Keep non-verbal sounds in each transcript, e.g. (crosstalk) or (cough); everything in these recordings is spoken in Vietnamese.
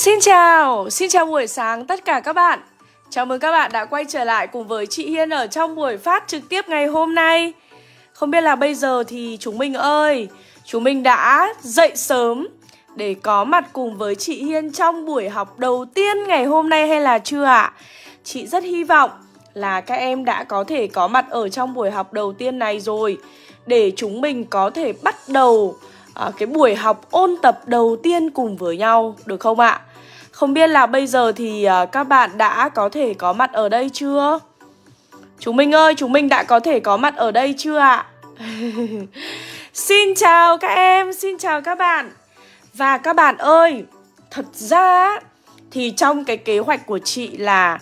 Xin chào, xin chào buổi sáng tất cả các bạn Chào mừng các bạn đã quay trở lại cùng với chị Hiên ở trong buổi phát trực tiếp ngày hôm nay Không biết là bây giờ thì chúng mình ơi Chúng mình đã dậy sớm để có mặt cùng với chị Hiên trong buổi học đầu tiên ngày hôm nay hay là chưa ạ? À? Chị rất hy vọng là các em đã có thể có mặt ở trong buổi học đầu tiên này rồi Để chúng mình có thể bắt đầu à, cái buổi học ôn tập đầu tiên cùng với nhau được không ạ? Không biết là bây giờ thì à, các bạn đã có thể có mặt ở đây chưa? Chúng mình ơi, chúng mình đã có thể có mặt ở đây chưa ạ? (laughs) xin chào các em, xin chào các bạn Và các bạn ơi, thật ra thì trong cái kế hoạch của chị là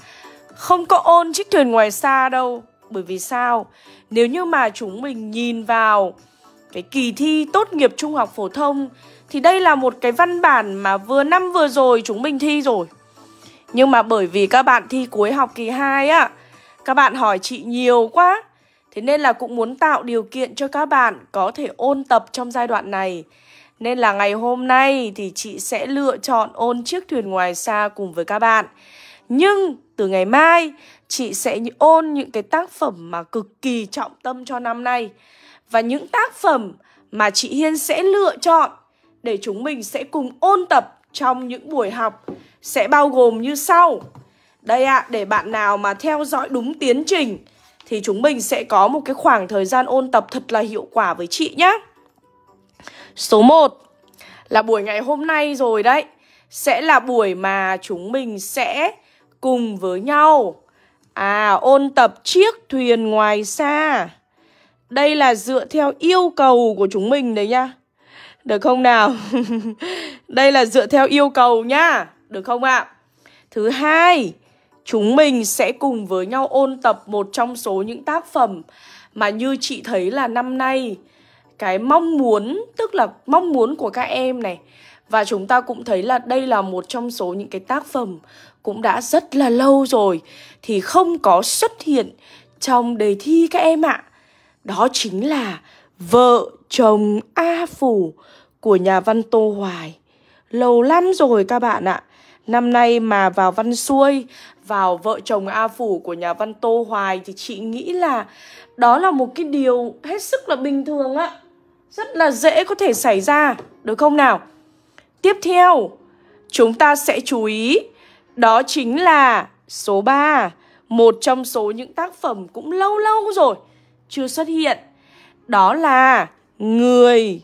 không có ôn chiếc thuyền ngoài xa đâu Bởi vì sao? Nếu như mà chúng mình nhìn vào cái kỳ thi tốt nghiệp trung học phổ thông thì đây là một cái văn bản mà vừa năm vừa rồi chúng mình thi rồi Nhưng mà bởi vì các bạn thi cuối học kỳ 2 á Các bạn hỏi chị nhiều quá Thế nên là cũng muốn tạo điều kiện cho các bạn có thể ôn tập trong giai đoạn này Nên là ngày hôm nay thì chị sẽ lựa chọn ôn chiếc thuyền ngoài xa cùng với các bạn Nhưng từ ngày mai chị sẽ ôn những cái tác phẩm mà cực kỳ trọng tâm cho năm nay Và những tác phẩm mà chị Hiên sẽ lựa chọn để chúng mình sẽ cùng ôn tập trong những buổi học sẽ bao gồm như sau. Đây ạ, à, để bạn nào mà theo dõi đúng tiến trình thì chúng mình sẽ có một cái khoảng thời gian ôn tập thật là hiệu quả với chị nhé. Số 1 là buổi ngày hôm nay rồi đấy. Sẽ là buổi mà chúng mình sẽ cùng với nhau à ôn tập chiếc thuyền ngoài xa. Đây là dựa theo yêu cầu của chúng mình đấy nha. Được không nào? (laughs) Đây là dựa theo yêu cầu nhá. Được không ạ? Thứ hai, chúng mình sẽ cùng với nhau ôn tập một trong số những tác phẩm mà như chị thấy là năm nay cái mong muốn tức là mong muốn của các em này và chúng ta cũng thấy là đây là một trong số những cái tác phẩm cũng đã rất là lâu rồi thì không có xuất hiện trong đề thi các em ạ. Đó chính là Vợ chồng A Phủ của nhà văn Tô Hoài Lâu lắm rồi các bạn ạ Năm nay mà vào văn xuôi Vào vợ chồng A Phủ của nhà văn Tô Hoài Thì chị nghĩ là Đó là một cái điều hết sức là bình thường ạ Rất là dễ có thể xảy ra Được không nào Tiếp theo Chúng ta sẽ chú ý Đó chính là số 3 Một trong số những tác phẩm cũng lâu lâu rồi Chưa xuất hiện đó là người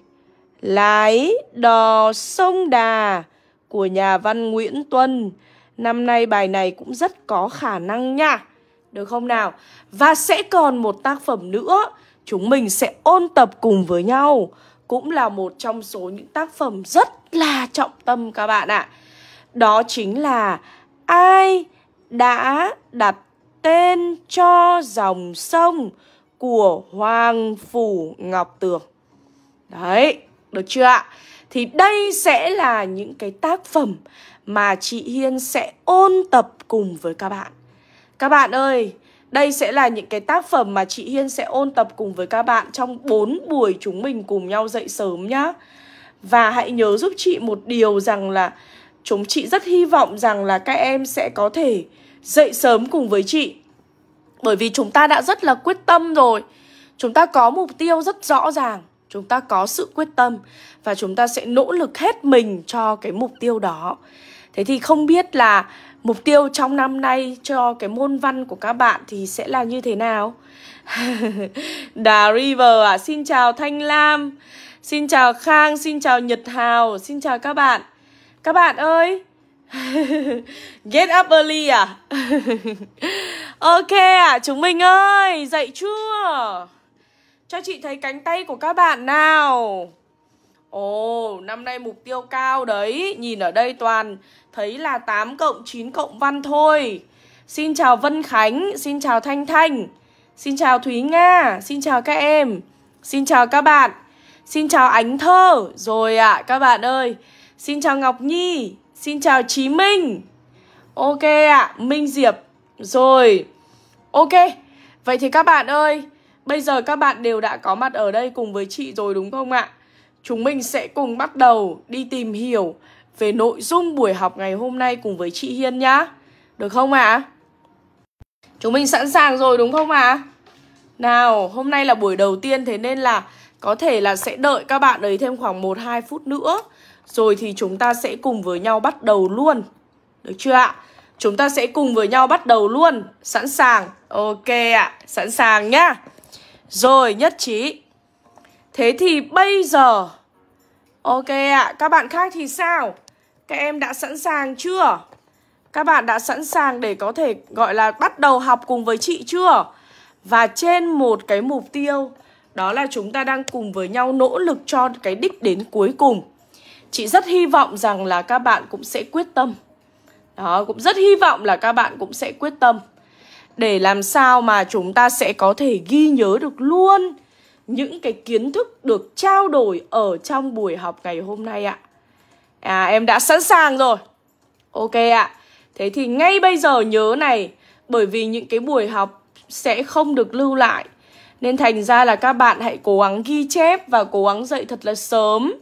lái đò sông đà của nhà văn Nguyễn Tuân. Năm nay bài này cũng rất có khả năng nha. Được không nào? Và sẽ còn một tác phẩm nữa chúng mình sẽ ôn tập cùng với nhau. Cũng là một trong số những tác phẩm rất là trọng tâm các bạn ạ. Đó chính là Ai đã đặt tên cho dòng sông? của Hoàng Phủ Ngọc Tường. Đấy, được chưa ạ? Thì đây sẽ là những cái tác phẩm mà chị Hiên sẽ ôn tập cùng với các bạn. Các bạn ơi, đây sẽ là những cái tác phẩm mà chị Hiên sẽ ôn tập cùng với các bạn trong 4 buổi chúng mình cùng nhau dậy sớm nhá. Và hãy nhớ giúp chị một điều rằng là chúng chị rất hy vọng rằng là các em sẽ có thể dậy sớm cùng với chị bởi vì chúng ta đã rất là quyết tâm rồi Chúng ta có mục tiêu rất rõ ràng Chúng ta có sự quyết tâm Và chúng ta sẽ nỗ lực hết mình cho cái mục tiêu đó Thế thì không biết là mục tiêu trong năm nay cho cái môn văn của các bạn thì sẽ là như thế nào? (laughs) Đà River à, xin chào Thanh Lam Xin chào Khang, xin chào Nhật Hào, xin chào các bạn Các bạn ơi, (laughs) Get up early à? (laughs) ok à, chúng mình ơi, dậy chưa? Cho chị thấy cánh tay của các bạn nào Ồ, oh, năm nay mục tiêu cao đấy Nhìn ở đây toàn thấy là 8 cộng 9 cộng văn thôi Xin chào Vân Khánh, xin chào Thanh Thanh Xin chào Thúy Nga, xin chào các em Xin chào các bạn Xin chào Ánh Thơ Rồi ạ à, các bạn ơi Xin chào Ngọc Nhi Xin chào Chí Minh Ok ạ, à, Minh Diệp Rồi Ok, vậy thì các bạn ơi Bây giờ các bạn đều đã có mặt ở đây cùng với chị rồi đúng không ạ? Chúng mình sẽ cùng bắt đầu đi tìm hiểu về nội dung buổi học ngày hôm nay cùng với chị Hiên nhá. Được không ạ? À? Chúng mình sẵn sàng rồi đúng không ạ? À? Nào, hôm nay là buổi đầu tiên thế nên là có thể là sẽ đợi các bạn ấy thêm khoảng 1-2 phút nữa rồi thì chúng ta sẽ cùng với nhau bắt đầu luôn Được chưa ạ? Chúng ta sẽ cùng với nhau bắt đầu luôn Sẵn sàng Ok ạ, sẵn sàng nhá Rồi, nhất trí Thế thì bây giờ Ok ạ, các bạn khác thì sao? Các em đã sẵn sàng chưa? Các bạn đã sẵn sàng để có thể gọi là bắt đầu học cùng với chị chưa? Và trên một cái mục tiêu Đó là chúng ta đang cùng với nhau nỗ lực cho cái đích đến cuối cùng chị rất hy vọng rằng là các bạn cũng sẽ quyết tâm đó cũng rất hy vọng là các bạn cũng sẽ quyết tâm để làm sao mà chúng ta sẽ có thể ghi nhớ được luôn những cái kiến thức được trao đổi ở trong buổi học ngày hôm nay ạ à em đã sẵn sàng rồi ok ạ thế thì ngay bây giờ nhớ này bởi vì những cái buổi học sẽ không được lưu lại nên thành ra là các bạn hãy cố gắng ghi chép và cố gắng dậy thật là sớm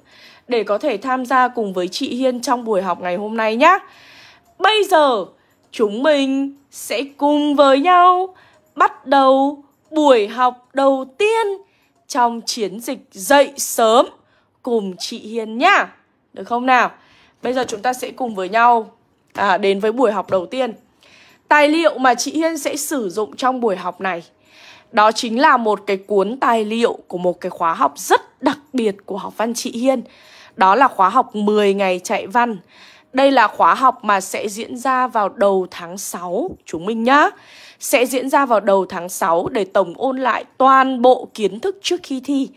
để có thể tham gia cùng với chị Hiên trong buổi học ngày hôm nay nhé. Bây giờ chúng mình sẽ cùng với nhau bắt đầu buổi học đầu tiên trong chiến dịch dậy sớm cùng chị Hiên nhá. Được không nào? Bây giờ chúng ta sẽ cùng với nhau à, đến với buổi học đầu tiên. Tài liệu mà chị Hiên sẽ sử dụng trong buổi học này đó chính là một cái cuốn tài liệu của một cái khóa học rất đặc biệt của học văn chị Hiên. Đó là khóa học 10 ngày chạy văn. Đây là khóa học mà sẽ diễn ra vào đầu tháng 6 chúng mình nhá. Sẽ diễn ra vào đầu tháng 6 để tổng ôn lại toàn bộ kiến thức trước khi thi.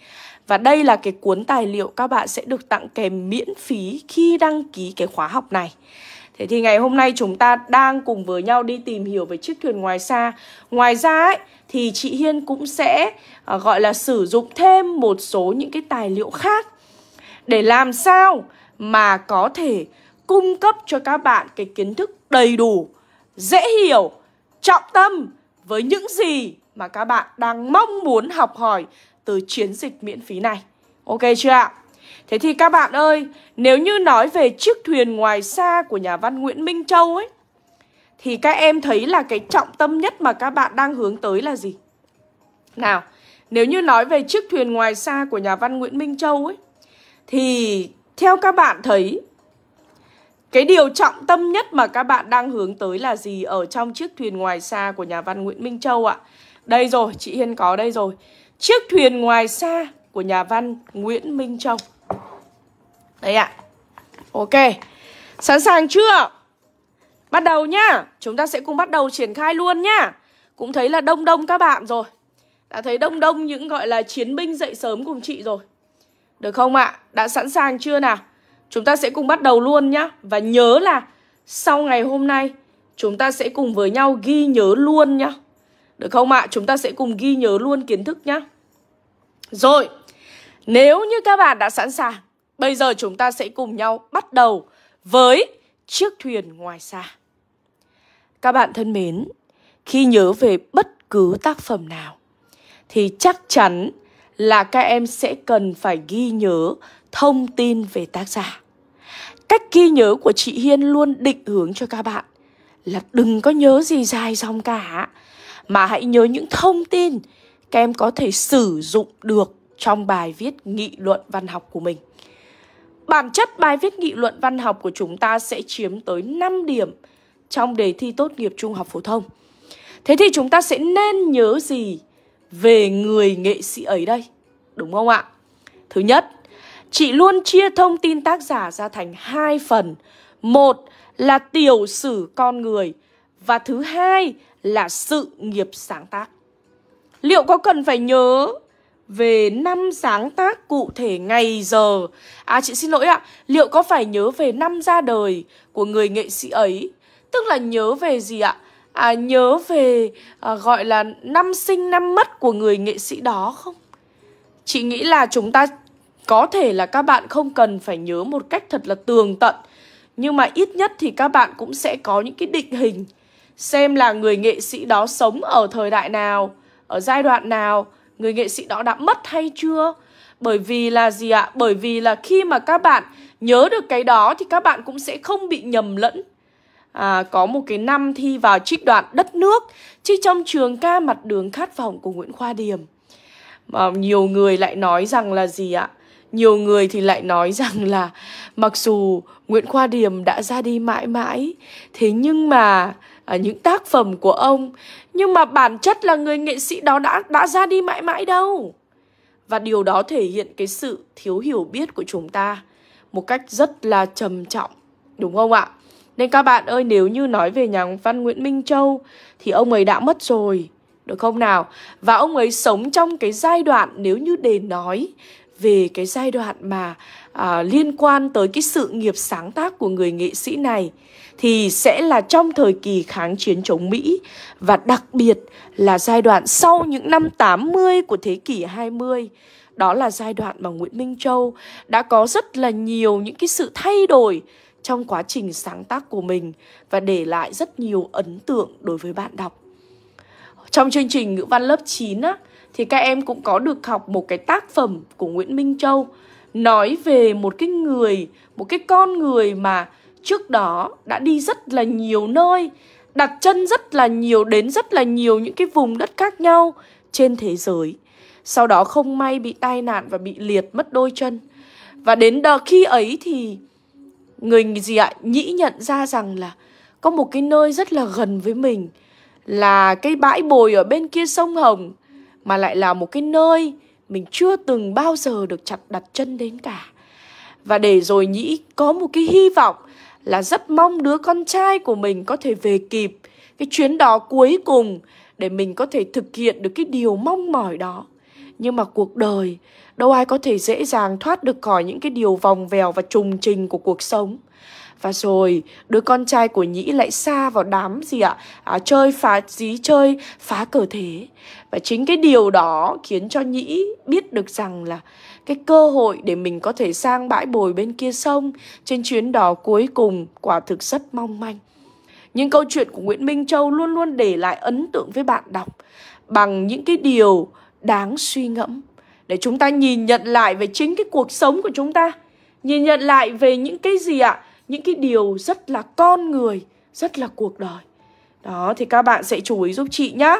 Và đây là cái cuốn tài liệu các bạn sẽ được tặng kèm miễn phí khi đăng ký cái khóa học này. Thế thì ngày hôm nay chúng ta đang cùng với nhau đi tìm hiểu về chiếc thuyền ngoài xa. Ngoài ra ấy, thì chị Hiên cũng sẽ à, gọi là sử dụng thêm một số những cái tài liệu khác để làm sao mà có thể cung cấp cho các bạn cái kiến thức đầy đủ, dễ hiểu, trọng tâm với những gì mà các bạn đang mong muốn học hỏi từ chiến dịch miễn phí này. Ok chưa ạ? Thế thì các bạn ơi, nếu như nói về chiếc thuyền ngoài xa của nhà văn Nguyễn Minh Châu ấy, thì các em thấy là cái trọng tâm nhất mà các bạn đang hướng tới là gì? Nào, nếu như nói về chiếc thuyền ngoài xa của nhà văn Nguyễn Minh Châu ấy, thì theo các bạn thấy cái điều trọng tâm nhất mà các bạn đang hướng tới là gì ở trong chiếc thuyền ngoài xa của nhà văn Nguyễn Minh Châu ạ? Đây rồi, chị Hiên có đây rồi. Chiếc thuyền ngoài xa của nhà văn Nguyễn Minh Châu. đây ạ. Ok. Sẵn sàng chưa? Bắt đầu nhá. Chúng ta sẽ cùng bắt đầu triển khai luôn nhá. Cũng thấy là đông đông các bạn rồi. Đã thấy đông đông những gọi là chiến binh dậy sớm cùng chị rồi. Được không ạ? Đã sẵn sàng chưa nào? Chúng ta sẽ cùng bắt đầu luôn nhá. Và nhớ là sau ngày hôm nay chúng ta sẽ cùng với nhau ghi nhớ luôn nhá. Được không ạ? Chúng ta sẽ cùng ghi nhớ luôn kiến thức nhá. Rồi, nếu như các bạn đã sẵn sàng, bây giờ chúng ta sẽ cùng nhau bắt đầu với chiếc thuyền ngoài xa. Các bạn thân mến, khi nhớ về bất cứ tác phẩm nào thì chắc chắn là các em sẽ cần phải ghi nhớ thông tin về tác giả. Cách ghi nhớ của chị Hiên luôn định hướng cho các bạn là đừng có nhớ gì dài dòng cả mà hãy nhớ những thông tin các em có thể sử dụng được trong bài viết nghị luận văn học của mình. Bản chất bài viết nghị luận văn học của chúng ta sẽ chiếm tới 5 điểm trong đề thi tốt nghiệp trung học phổ thông. Thế thì chúng ta sẽ nên nhớ gì về người nghệ sĩ ấy đây. Đúng không ạ? Thứ nhất, chị luôn chia thông tin tác giả ra thành hai phần. Một là tiểu sử con người và thứ hai là sự nghiệp sáng tác. Liệu có cần phải nhớ về năm sáng tác cụ thể ngày giờ à chị xin lỗi ạ liệu có phải nhớ về năm ra đời của người nghệ sĩ ấy tức là nhớ về gì ạ à, nhớ về à, gọi là năm sinh năm mất của người nghệ sĩ đó không? Chị nghĩ là chúng ta có thể là các bạn không cần phải nhớ một cách thật là tường tận nhưng mà ít nhất thì các bạn cũng sẽ có những cái định hình xem là người nghệ sĩ đó sống ở thời đại nào, ở giai đoạn nào, người nghệ sĩ đó đã mất hay chưa? Bởi vì là gì ạ? Bởi vì là khi mà các bạn nhớ được cái đó thì các bạn cũng sẽ không bị nhầm lẫn à, có một cái năm thi vào trích đoạn đất nước chứ trong trường ca mặt đường khát vọng của Nguyễn Khoa Điềm mà nhiều người lại nói rằng là gì ạ nhiều người thì lại nói (laughs) rằng là mặc dù Nguyễn Khoa Điềm đã ra đi mãi mãi thế nhưng mà à, những tác phẩm của ông nhưng mà bản chất là người nghệ sĩ đó đã đã ra đi mãi mãi đâu và điều đó thể hiện cái sự thiếu hiểu biết của chúng ta một cách rất là trầm trọng đúng không ạ nên các bạn ơi nếu như nói về nhà văn Nguyễn Minh Châu Thì ông ấy đã mất rồi Được không nào? Và ông ấy sống trong cái giai đoạn nếu như để nói về cái giai đoạn mà à, liên quan tới cái sự nghiệp sáng tác của người nghệ sĩ này thì sẽ là trong thời kỳ kháng chiến chống Mỹ và đặc biệt là giai đoạn sau những năm 80 của thế kỷ 20. Đó là giai đoạn mà Nguyễn Minh Châu đã có rất là nhiều những cái sự thay đổi trong quá trình sáng tác của mình và để lại rất nhiều ấn tượng đối với bạn đọc. Trong chương trình ngữ văn lớp 9 á, thì các em cũng có được học một cái tác phẩm của Nguyễn Minh Châu nói về một cái người, một cái con người mà trước đó đã đi rất là nhiều nơi, đặt chân rất là nhiều đến rất là nhiều những cái vùng đất khác nhau trên thế giới. Sau đó không may bị tai nạn và bị liệt mất đôi chân. Và đến đợt khi ấy thì người gì ạ nhĩ nhận ra rằng là có một cái nơi rất là gần với mình là cái bãi bồi ở bên kia sông Hồng mà lại là một cái nơi mình chưa từng bao giờ được chặt đặt chân đến cả. Và để rồi nhĩ có một cái hy vọng là rất mong đứa con trai của mình có thể về kịp cái chuyến đó cuối cùng để mình có thể thực hiện được cái điều mong mỏi đó nhưng mà cuộc đời đâu ai có thể dễ dàng thoát được khỏi những cái điều vòng vèo và trùng trình của cuộc sống và rồi đứa con trai của nhĩ lại xa vào đám gì ạ à, chơi phá dí chơi phá cờ thế và chính cái điều đó khiến cho nhĩ biết được rằng là cái cơ hội để mình có thể sang bãi bồi bên kia sông trên chuyến đò cuối cùng quả thực rất mong manh nhưng câu chuyện của nguyễn minh châu luôn luôn để lại ấn tượng với bạn đọc bằng những cái điều đáng suy ngẫm để chúng ta nhìn nhận lại về chính cái cuộc sống của chúng ta nhìn nhận lại về những cái gì ạ à? những cái điều rất là con người rất là cuộc đời đó thì các bạn sẽ chú ý giúp chị nhá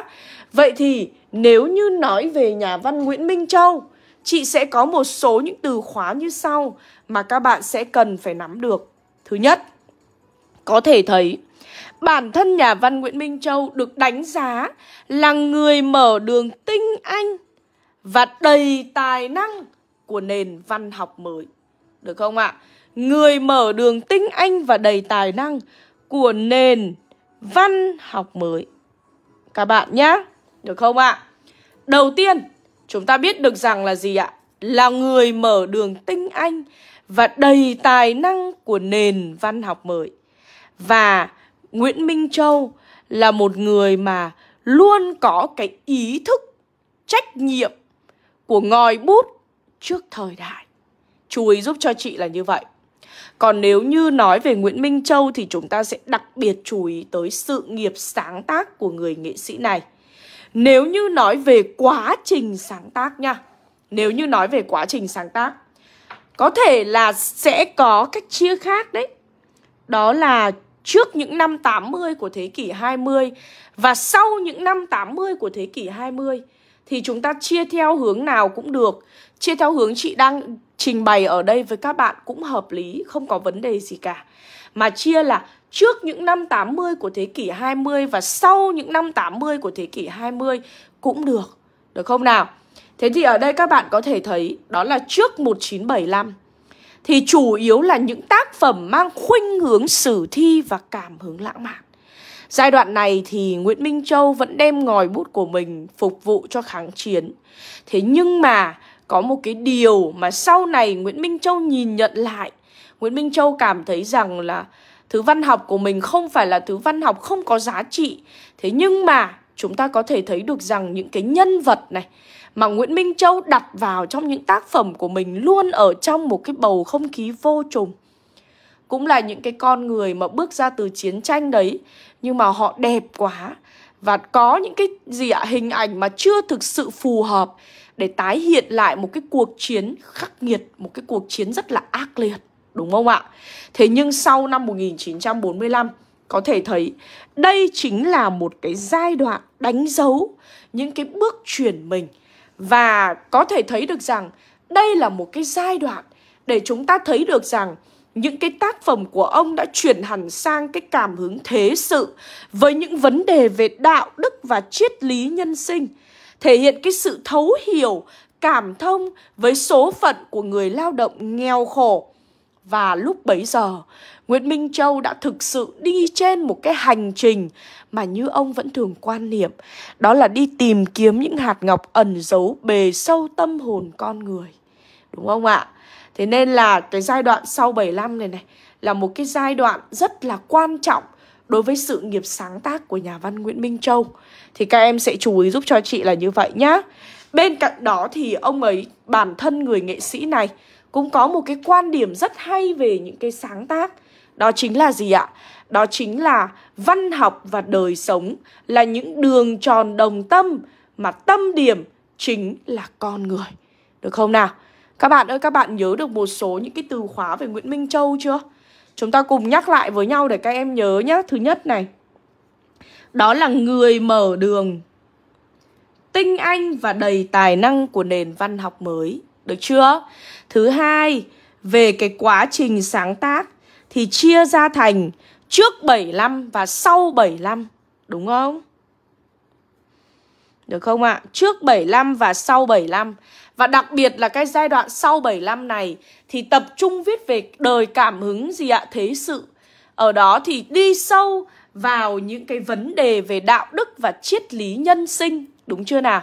vậy thì nếu như nói về nhà văn nguyễn minh châu chị sẽ có một số những từ khóa như sau mà các bạn sẽ cần phải nắm được thứ nhất có thể thấy Bản thân nhà văn Nguyễn Minh Châu được đánh giá là người mở đường tinh anh và đầy tài năng của nền văn học mới. Được không ạ? Người mở đường tinh anh và đầy tài năng của nền văn học mới. Các bạn nhá Được không ạ? Đầu tiên, chúng ta biết được rằng là gì ạ? Là người mở đường tinh anh và đầy tài năng của nền văn học mới. Và Nguyễn Minh Châu là một người mà luôn có cái ý thức trách nhiệm của ngòi bút trước thời đại. Chú ý giúp cho chị là như vậy. Còn nếu như nói về Nguyễn Minh Châu thì chúng ta sẽ đặc biệt chú ý tới sự nghiệp sáng tác của người nghệ sĩ này. Nếu như nói về quá trình sáng tác nha, nếu như nói về quá trình sáng tác, có thể là sẽ có cách chia khác đấy. Đó là trước những năm 80 của thế kỷ 20 và sau những năm 80 của thế kỷ 20 thì chúng ta chia theo hướng nào cũng được. Chia theo hướng chị đang trình bày ở đây với các bạn cũng hợp lý, không có vấn đề gì cả. Mà chia là trước những năm 80 của thế kỷ 20 và sau những năm 80 của thế kỷ 20 cũng được. Được không nào? Thế thì ở đây các bạn có thể thấy đó là trước 1975 thì chủ yếu là những tác phẩm mang khuynh hướng sử thi và cảm hứng lãng mạn. Giai đoạn này thì Nguyễn Minh Châu vẫn đem ngòi bút của mình phục vụ cho kháng chiến. Thế nhưng mà có một cái điều mà sau này Nguyễn Minh Châu nhìn nhận lại, Nguyễn Minh Châu cảm thấy rằng là thứ văn học của mình không phải là thứ văn học không có giá trị. Thế nhưng mà chúng ta có thể thấy được rằng những cái nhân vật này mà Nguyễn Minh Châu đặt vào trong những tác phẩm của mình luôn ở trong một cái bầu không khí vô trùng. Cũng là những cái con người mà bước ra từ chiến tranh đấy nhưng mà họ đẹp quá và có những cái gì ạ hình ảnh mà chưa thực sự phù hợp để tái hiện lại một cái cuộc chiến khắc nghiệt, một cái cuộc chiến rất là ác liệt đúng không ạ? Thế nhưng sau năm 1945 có thể thấy đây chính là một cái giai đoạn đánh dấu những cái bước chuyển mình và có thể thấy được rằng đây là một cái giai đoạn để chúng ta thấy được rằng những cái tác phẩm của ông đã chuyển hẳn sang cái cảm hứng thế sự với những vấn đề về đạo đức và triết lý nhân sinh, thể hiện cái sự thấu hiểu, cảm thông với số phận của người lao động nghèo khổ và lúc bấy giờ, Nguyễn Minh Châu đã thực sự đi trên một cái hành trình mà như ông vẫn thường quan niệm, đó là đi tìm kiếm những hạt ngọc ẩn giấu bề sâu tâm hồn con người. Đúng không ạ? Thế nên là cái giai đoạn sau 75 này này là một cái giai đoạn rất là quan trọng đối với sự nghiệp sáng tác của nhà văn Nguyễn Minh Châu. Thì các em sẽ chú ý giúp cho chị là như vậy nhá. Bên cạnh đó thì ông ấy, bản thân người nghệ sĩ này cũng có một cái quan điểm rất hay về những cái sáng tác đó chính là gì ạ đó chính là văn học và đời sống là những đường tròn đồng tâm mà tâm điểm chính là con người được không nào các bạn ơi các bạn nhớ được một số những cái từ khóa về nguyễn minh châu chưa chúng ta cùng nhắc lại với nhau để các em nhớ nhé thứ nhất này đó là người mở đường tinh anh và đầy tài năng của nền văn học mới được chưa Thứ hai, về cái quá trình sáng tác thì chia ra thành trước 75 và sau 75, đúng không? Được không ạ? À? Trước 75 và sau 75. Và đặc biệt là cái giai đoạn sau 75 này thì tập trung viết về đời cảm hứng gì ạ? À? Thế sự. Ở đó thì đi sâu vào những cái vấn đề về đạo đức và triết lý nhân sinh, đúng chưa nào?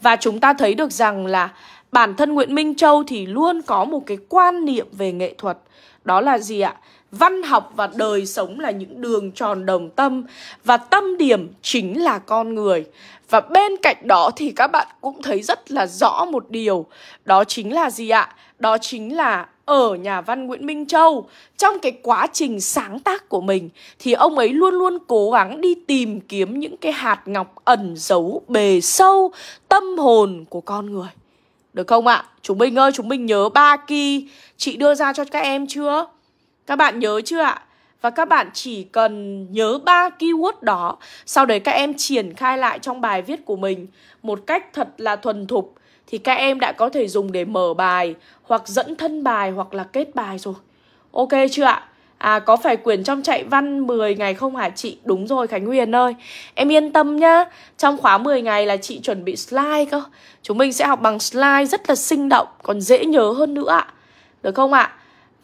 Và chúng ta thấy được rằng là bản thân Nguyễn Minh Châu thì luôn có một cái quan niệm về nghệ thuật đó là gì ạ? Văn học và đời sống là những đường tròn đồng tâm và tâm điểm chính là con người. Và bên cạnh đó thì các bạn cũng thấy rất là rõ một điều, đó chính là gì ạ? Đó chính là ở nhà văn Nguyễn Minh Châu trong cái quá trình sáng tác của mình thì ông ấy luôn luôn cố gắng đi tìm kiếm những cái hạt ngọc ẩn giấu bề sâu tâm hồn của con người. Được không ạ? À? Chúng mình ơi, chúng mình nhớ ba kỳ chị đưa ra cho các em chưa? Các bạn nhớ chưa ạ? Và các bạn chỉ cần nhớ ba keyword đó Sau đấy các em triển khai lại trong bài viết của mình Một cách thật là thuần thục Thì các em đã có thể dùng để mở bài Hoặc dẫn thân bài hoặc là kết bài rồi Ok chưa ạ? À có phải quyển trong chạy văn 10 ngày không hả chị? Đúng rồi Khánh Huyền ơi Em yên tâm nhá Trong khóa 10 ngày là chị chuẩn bị slide cơ Chúng mình sẽ học bằng slide rất là sinh động Còn dễ nhớ hơn nữa ạ Được không ạ?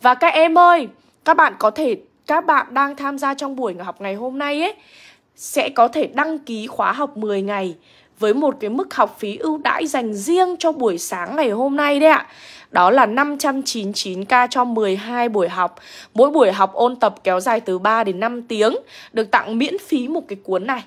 Và các em ơi Các bạn có thể Các bạn đang tham gia trong buổi học ngày hôm nay ấy Sẽ có thể đăng ký khóa học 10 ngày với một cái mức học phí ưu đãi dành riêng cho buổi sáng ngày hôm nay đấy ạ. Đó là 599 ca cho 12 buổi học. Mỗi buổi học ôn tập kéo dài từ 3 đến 5 tiếng, được tặng miễn phí một cái cuốn này.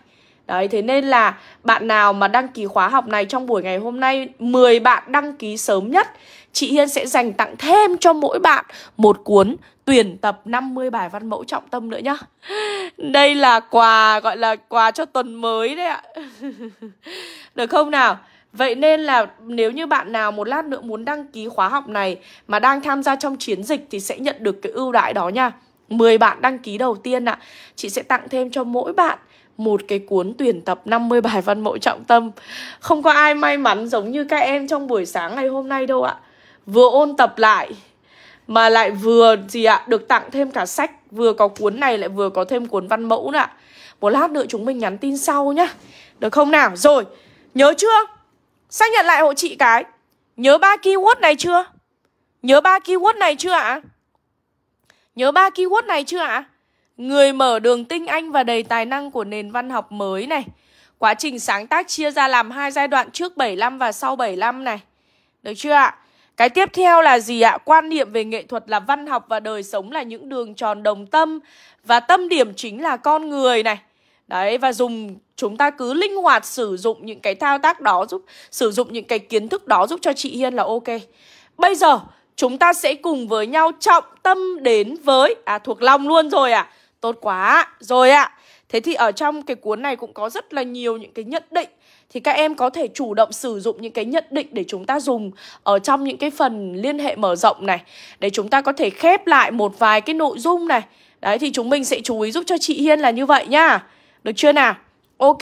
Đấy, thế nên là bạn nào mà đăng ký khóa học này trong buổi ngày hôm nay 10 bạn đăng ký sớm nhất Chị Hiên sẽ dành tặng thêm cho mỗi bạn một cuốn tuyển tập 50 bài văn mẫu trọng tâm nữa nhá Đây là quà, gọi là quà cho tuần mới đấy ạ (laughs) Được không nào? Vậy nên là nếu như bạn nào một lát nữa muốn đăng ký khóa học này mà đang tham gia trong chiến dịch thì sẽ nhận được cái ưu đãi đó nha. 10 bạn đăng ký đầu tiên ạ, chị sẽ tặng thêm cho mỗi bạn một cái cuốn tuyển tập 50 bài văn mẫu trọng tâm. Không có ai may mắn giống như các em trong buổi sáng ngày hôm nay đâu ạ. Vừa ôn tập lại mà lại vừa gì ạ, được tặng thêm cả sách, vừa có cuốn này lại vừa có thêm cuốn văn mẫu nữa ạ. Một lát nữa chúng mình nhắn tin sau nhá. Được không nào? Rồi, nhớ chưa? Xác nhận lại hộ chị cái. Nhớ ba keyword này chưa? Nhớ ba keyword này chưa ạ? Nhớ ba keyword này chưa ạ? Người mở đường tinh anh và đầy tài năng của nền văn học mới này. Quá trình sáng tác chia ra làm hai giai đoạn trước 75 và sau 75 này. Được chưa ạ? Cái tiếp theo là gì ạ? Quan niệm về nghệ thuật là văn học và đời sống là những đường tròn đồng tâm và tâm điểm chính là con người này. Đấy và dùng chúng ta cứ linh hoạt sử dụng những cái thao tác đó giúp sử dụng những cái kiến thức đó giúp cho chị Hiên là ok. Bây giờ chúng ta sẽ cùng với nhau trọng tâm đến với à thuộc lòng luôn rồi à. Tốt quá. Rồi ạ. À. Thế thì ở trong cái cuốn này cũng có rất là nhiều những cái nhận định thì các em có thể chủ động sử dụng những cái nhận định để chúng ta dùng ở trong những cái phần liên hệ mở rộng này để chúng ta có thể khép lại một vài cái nội dung này. Đấy thì chúng mình sẽ chú ý giúp cho chị Hiên là như vậy nhá. Được chưa nào? Ok,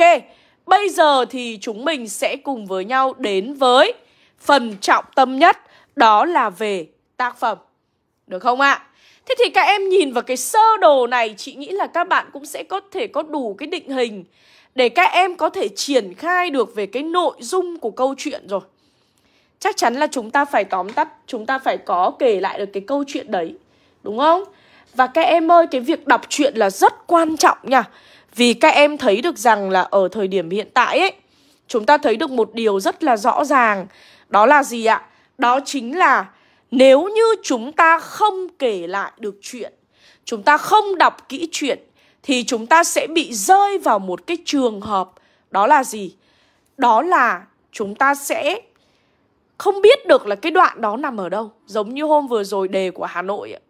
bây giờ thì chúng mình sẽ cùng với nhau đến với phần trọng tâm nhất Đó là về tác phẩm Được không ạ? Thế thì các em nhìn vào cái sơ đồ này Chị nghĩ là các bạn cũng sẽ có thể có đủ cái định hình Để các em có thể triển khai được về cái nội dung của câu chuyện rồi Chắc chắn là chúng ta phải tóm tắt Chúng ta phải có kể lại được cái câu chuyện đấy Đúng không? Và các em ơi, cái việc đọc truyện là rất quan trọng nha vì các em thấy được rằng là ở thời điểm hiện tại ấy, chúng ta thấy được một điều rất là rõ ràng. Đó là gì ạ? Đó chính là nếu như chúng ta không kể lại được chuyện, chúng ta không đọc kỹ chuyện, thì chúng ta sẽ bị rơi vào một cái trường hợp đó là gì? Đó là chúng ta sẽ không biết được là cái đoạn đó nằm ở đâu. Giống như hôm vừa rồi đề của Hà Nội ấy,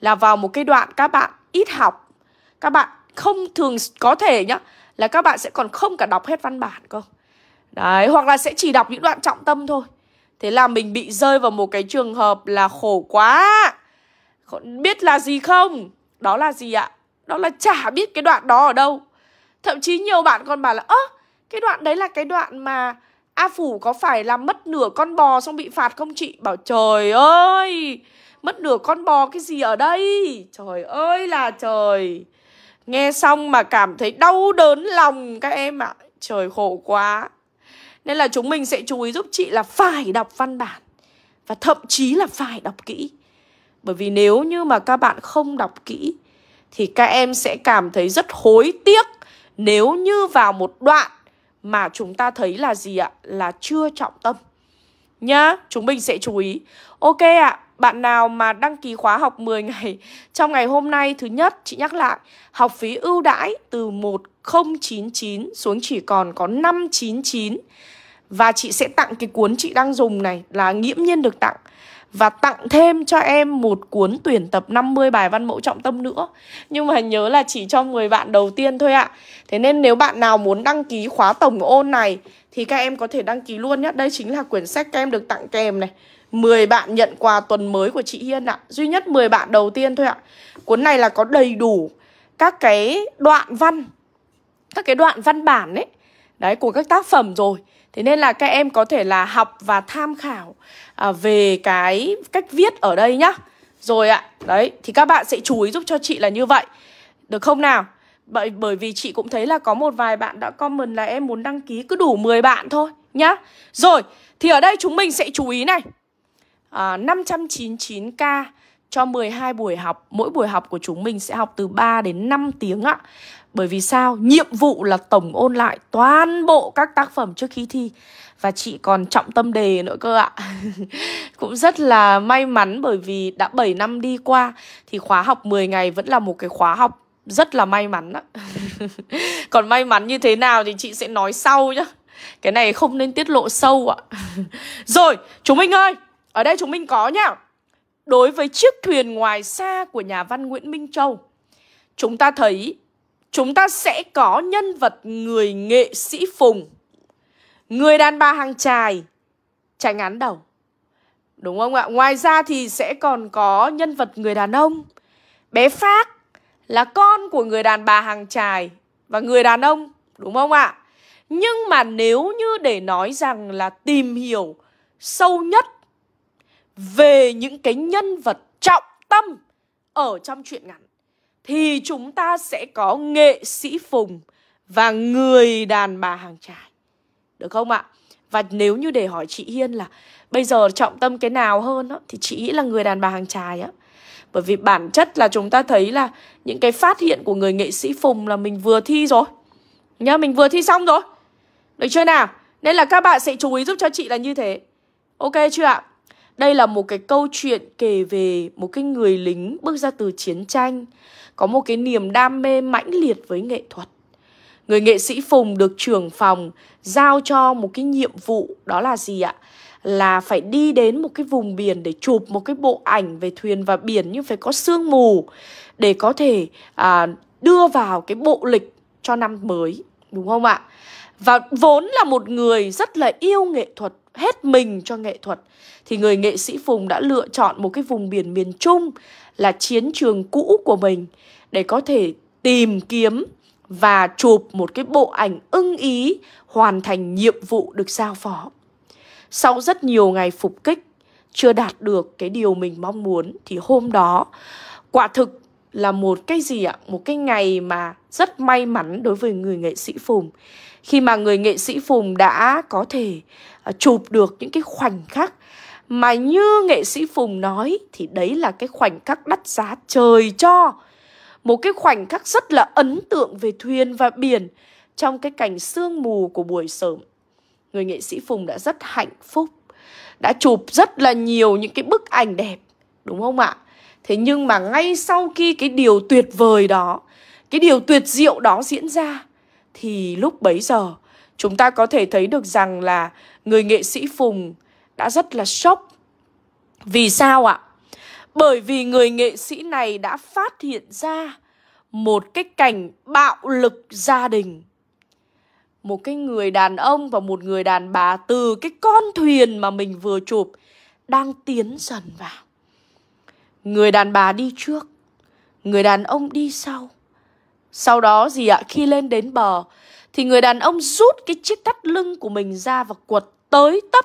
là vào một cái đoạn các bạn ít học, các bạn không thường có thể nhá là các bạn sẽ còn không cả đọc hết văn bản cơ đấy hoặc là sẽ chỉ đọc những đoạn trọng tâm thôi thế là mình bị rơi vào một cái trường hợp là khổ quá biết là gì không đó là gì ạ đó là chả biết cái đoạn đó ở đâu thậm chí nhiều bạn còn bảo là ơ cái đoạn đấy là cái đoạn mà a phủ có phải làm mất nửa con bò xong bị phạt không chị bảo trời ơi mất nửa con bò cái gì ở đây trời ơi là trời Nghe xong mà cảm thấy đau đớn lòng các em ạ à. Trời khổ quá Nên là chúng mình sẽ chú ý giúp chị là phải đọc văn bản Và thậm chí là phải đọc kỹ Bởi vì nếu như mà các bạn không đọc kỹ Thì các em sẽ cảm thấy rất hối tiếc Nếu như vào một đoạn mà chúng ta thấy là gì ạ? Là chưa trọng tâm Nhá, chúng mình sẽ chú ý Ok ạ, à, bạn nào mà đăng ký khóa học 10 ngày trong ngày hôm nay thứ nhất chị nhắc lại, học phí ưu đãi từ 1099 xuống chỉ còn có 599. Và chị sẽ tặng cái cuốn chị đang dùng này là nghiễm nhiên được tặng và tặng thêm cho em một cuốn tuyển tập 50 bài văn mẫu trọng tâm nữa. Nhưng mà nhớ là chỉ cho 10 bạn đầu tiên thôi ạ. À. Thế nên nếu bạn nào muốn đăng ký khóa tổng ôn này thì các em có thể đăng ký luôn nhé. Đây chính là quyển sách các em được tặng kèm này. 10 bạn nhận quà tuần mới của chị Hiên ạ Duy nhất 10 bạn đầu tiên thôi ạ Cuốn này là có đầy đủ các cái đoạn văn Các cái đoạn văn bản ấy Đấy của các tác phẩm rồi Thế nên là các em có thể là học và tham khảo à, về cái cách viết ở đây nhá Rồi ạ, đấy Thì các bạn sẽ chú ý giúp cho chị là như vậy Được không nào? Bởi, bởi vì chị cũng thấy là có một vài bạn đã comment là em muốn đăng ký cứ đủ 10 bạn thôi nhá Rồi, thì ở đây chúng mình sẽ chú ý này 599 ờ, k cho 12 buổi học. Mỗi buổi học của chúng mình sẽ học từ 3 đến 5 tiếng ạ. Bởi vì sao? Nhiệm vụ là tổng ôn lại toàn bộ các tác phẩm trước khi thi và chị còn trọng tâm đề nữa cơ ạ. (laughs) cũng rất là may mắn bởi vì đã 7 năm đi qua thì khóa học 10 ngày vẫn là một cái khóa học rất là may mắn đó. (laughs) còn may mắn như thế nào thì chị sẽ nói sau nhá. Cái này không nên tiết lộ sâu ạ. (laughs) Rồi, chúng mình ơi, ở đây chúng mình có nhá Đối với chiếc thuyền ngoài xa của nhà văn Nguyễn Minh Châu Chúng ta thấy Chúng ta sẽ có nhân vật người nghệ sĩ Phùng Người đàn bà hàng trài Trái án đầu Đúng không ạ? Ngoài ra thì sẽ còn có nhân vật người đàn ông Bé phát là con của người đàn bà hàng trài Và người đàn ông Đúng không ạ? Nhưng mà nếu như để nói rằng là tìm hiểu sâu nhất về những cái nhân vật trọng tâm ở trong truyện ngắn thì chúng ta sẽ có nghệ sĩ Phùng và người đàn bà hàng trai. Được không ạ? Và nếu như để hỏi chị Hiên là bây giờ trọng tâm cái nào hơn đó, thì chị nghĩ là người đàn bà hàng trai á. Bởi vì bản chất là chúng ta thấy là những cái phát hiện của người nghệ sĩ Phùng là mình vừa thi rồi. Nhá, mình vừa thi xong rồi. Được chưa nào? Nên là các bạn sẽ chú ý giúp cho chị là như thế. Ok chưa ạ? Đây là một cái câu chuyện kể về một cái người lính bước ra từ chiến tranh, có một cái niềm đam mê mãnh liệt với nghệ thuật. Người nghệ sĩ Phùng được trưởng phòng giao cho một cái nhiệm vụ đó là gì ạ? Là phải đi đến một cái vùng biển để chụp một cái bộ ảnh về thuyền và biển nhưng phải có sương mù để có thể à, đưa vào cái bộ lịch cho năm mới, đúng không ạ? Và vốn là một người rất là yêu nghệ thuật hết mình cho nghệ thuật thì người nghệ sĩ Phùng đã lựa chọn một cái vùng biển miền Trung là chiến trường cũ của mình để có thể tìm kiếm và chụp một cái bộ ảnh ưng ý hoàn thành nhiệm vụ được giao phó. Sau rất nhiều ngày phục kích chưa đạt được cái điều mình mong muốn thì hôm đó quả thực là một cái gì ạ? Một cái ngày mà rất may mắn đối với người nghệ sĩ Phùng. Khi mà người nghệ sĩ Phùng đã có thể à, chụp được những cái khoảnh khắc mà như nghệ sĩ Phùng nói thì đấy là cái khoảnh khắc đắt giá trời cho. Một cái khoảnh khắc rất là ấn tượng về thuyền và biển trong cái cảnh sương mù của buổi sớm. Người nghệ sĩ Phùng đã rất hạnh phúc, đã chụp rất là nhiều những cái bức ảnh đẹp, đúng không ạ? thế nhưng mà ngay sau khi cái điều tuyệt vời đó cái điều tuyệt diệu đó diễn ra thì lúc bấy giờ chúng ta có thể thấy được rằng là người nghệ sĩ Phùng đã rất là sốc. Vì sao ạ? Bởi vì người nghệ sĩ này đã phát hiện ra một cái cảnh bạo lực gia đình. Một cái người đàn ông và một người đàn bà từ cái con thuyền mà mình vừa chụp đang tiến dần vào. Người đàn bà đi trước, người đàn ông đi sau. Sau đó gì ạ, khi lên đến bờ thì người đàn ông rút cái chiếc thắt lưng của mình ra và quật tới tấp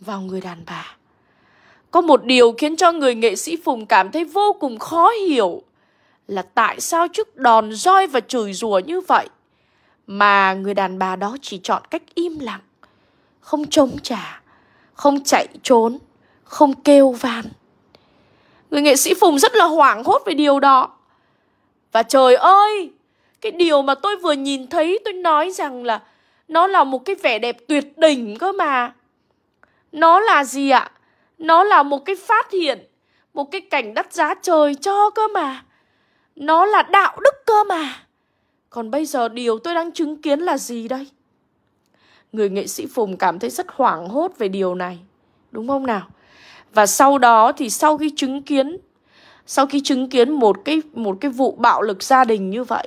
vào người đàn bà. Có một điều khiến cho người nghệ sĩ Phùng cảm thấy vô cùng khó hiểu là tại sao trước đòn roi và chửi rủa như vậy mà người đàn bà đó chỉ chọn cách im lặng, không chống trả, không chạy trốn, không kêu van. Người nghệ sĩ Phùng rất là hoảng hốt về điều đó. Và trời ơi, cái điều mà tôi vừa nhìn thấy tôi nói rằng là nó là một cái vẻ đẹp tuyệt đỉnh cơ mà. Nó là gì ạ? Nó là một cái phát hiện, một cái cảnh đắt giá trời cho cơ mà. Nó là đạo đức cơ mà. Còn bây giờ điều tôi đang chứng kiến là gì đây? Người nghệ sĩ Phùng cảm thấy rất hoảng hốt về điều này. Đúng không nào? và sau đó thì sau khi chứng kiến sau khi chứng kiến một cái một cái vụ bạo lực gia đình như vậy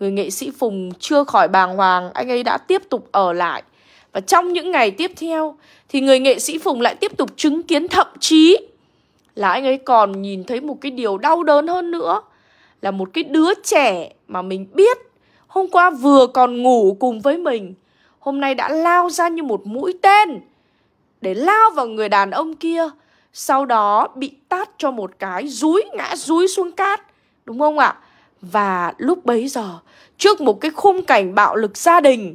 người nghệ sĩ Phùng chưa khỏi bàng hoàng anh ấy đã tiếp tục ở lại và trong những ngày tiếp theo thì người nghệ sĩ Phùng lại tiếp tục chứng kiến thậm chí là anh ấy còn nhìn thấy một cái điều đau đớn hơn nữa là một cái đứa trẻ mà mình biết hôm qua vừa còn ngủ cùng với mình hôm nay đã lao ra như một mũi tên để lao vào người đàn ông kia sau đó bị tát cho một cái rúi ngã rúi xuống cát đúng không ạ và lúc bấy giờ trước một cái khung cảnh bạo lực gia đình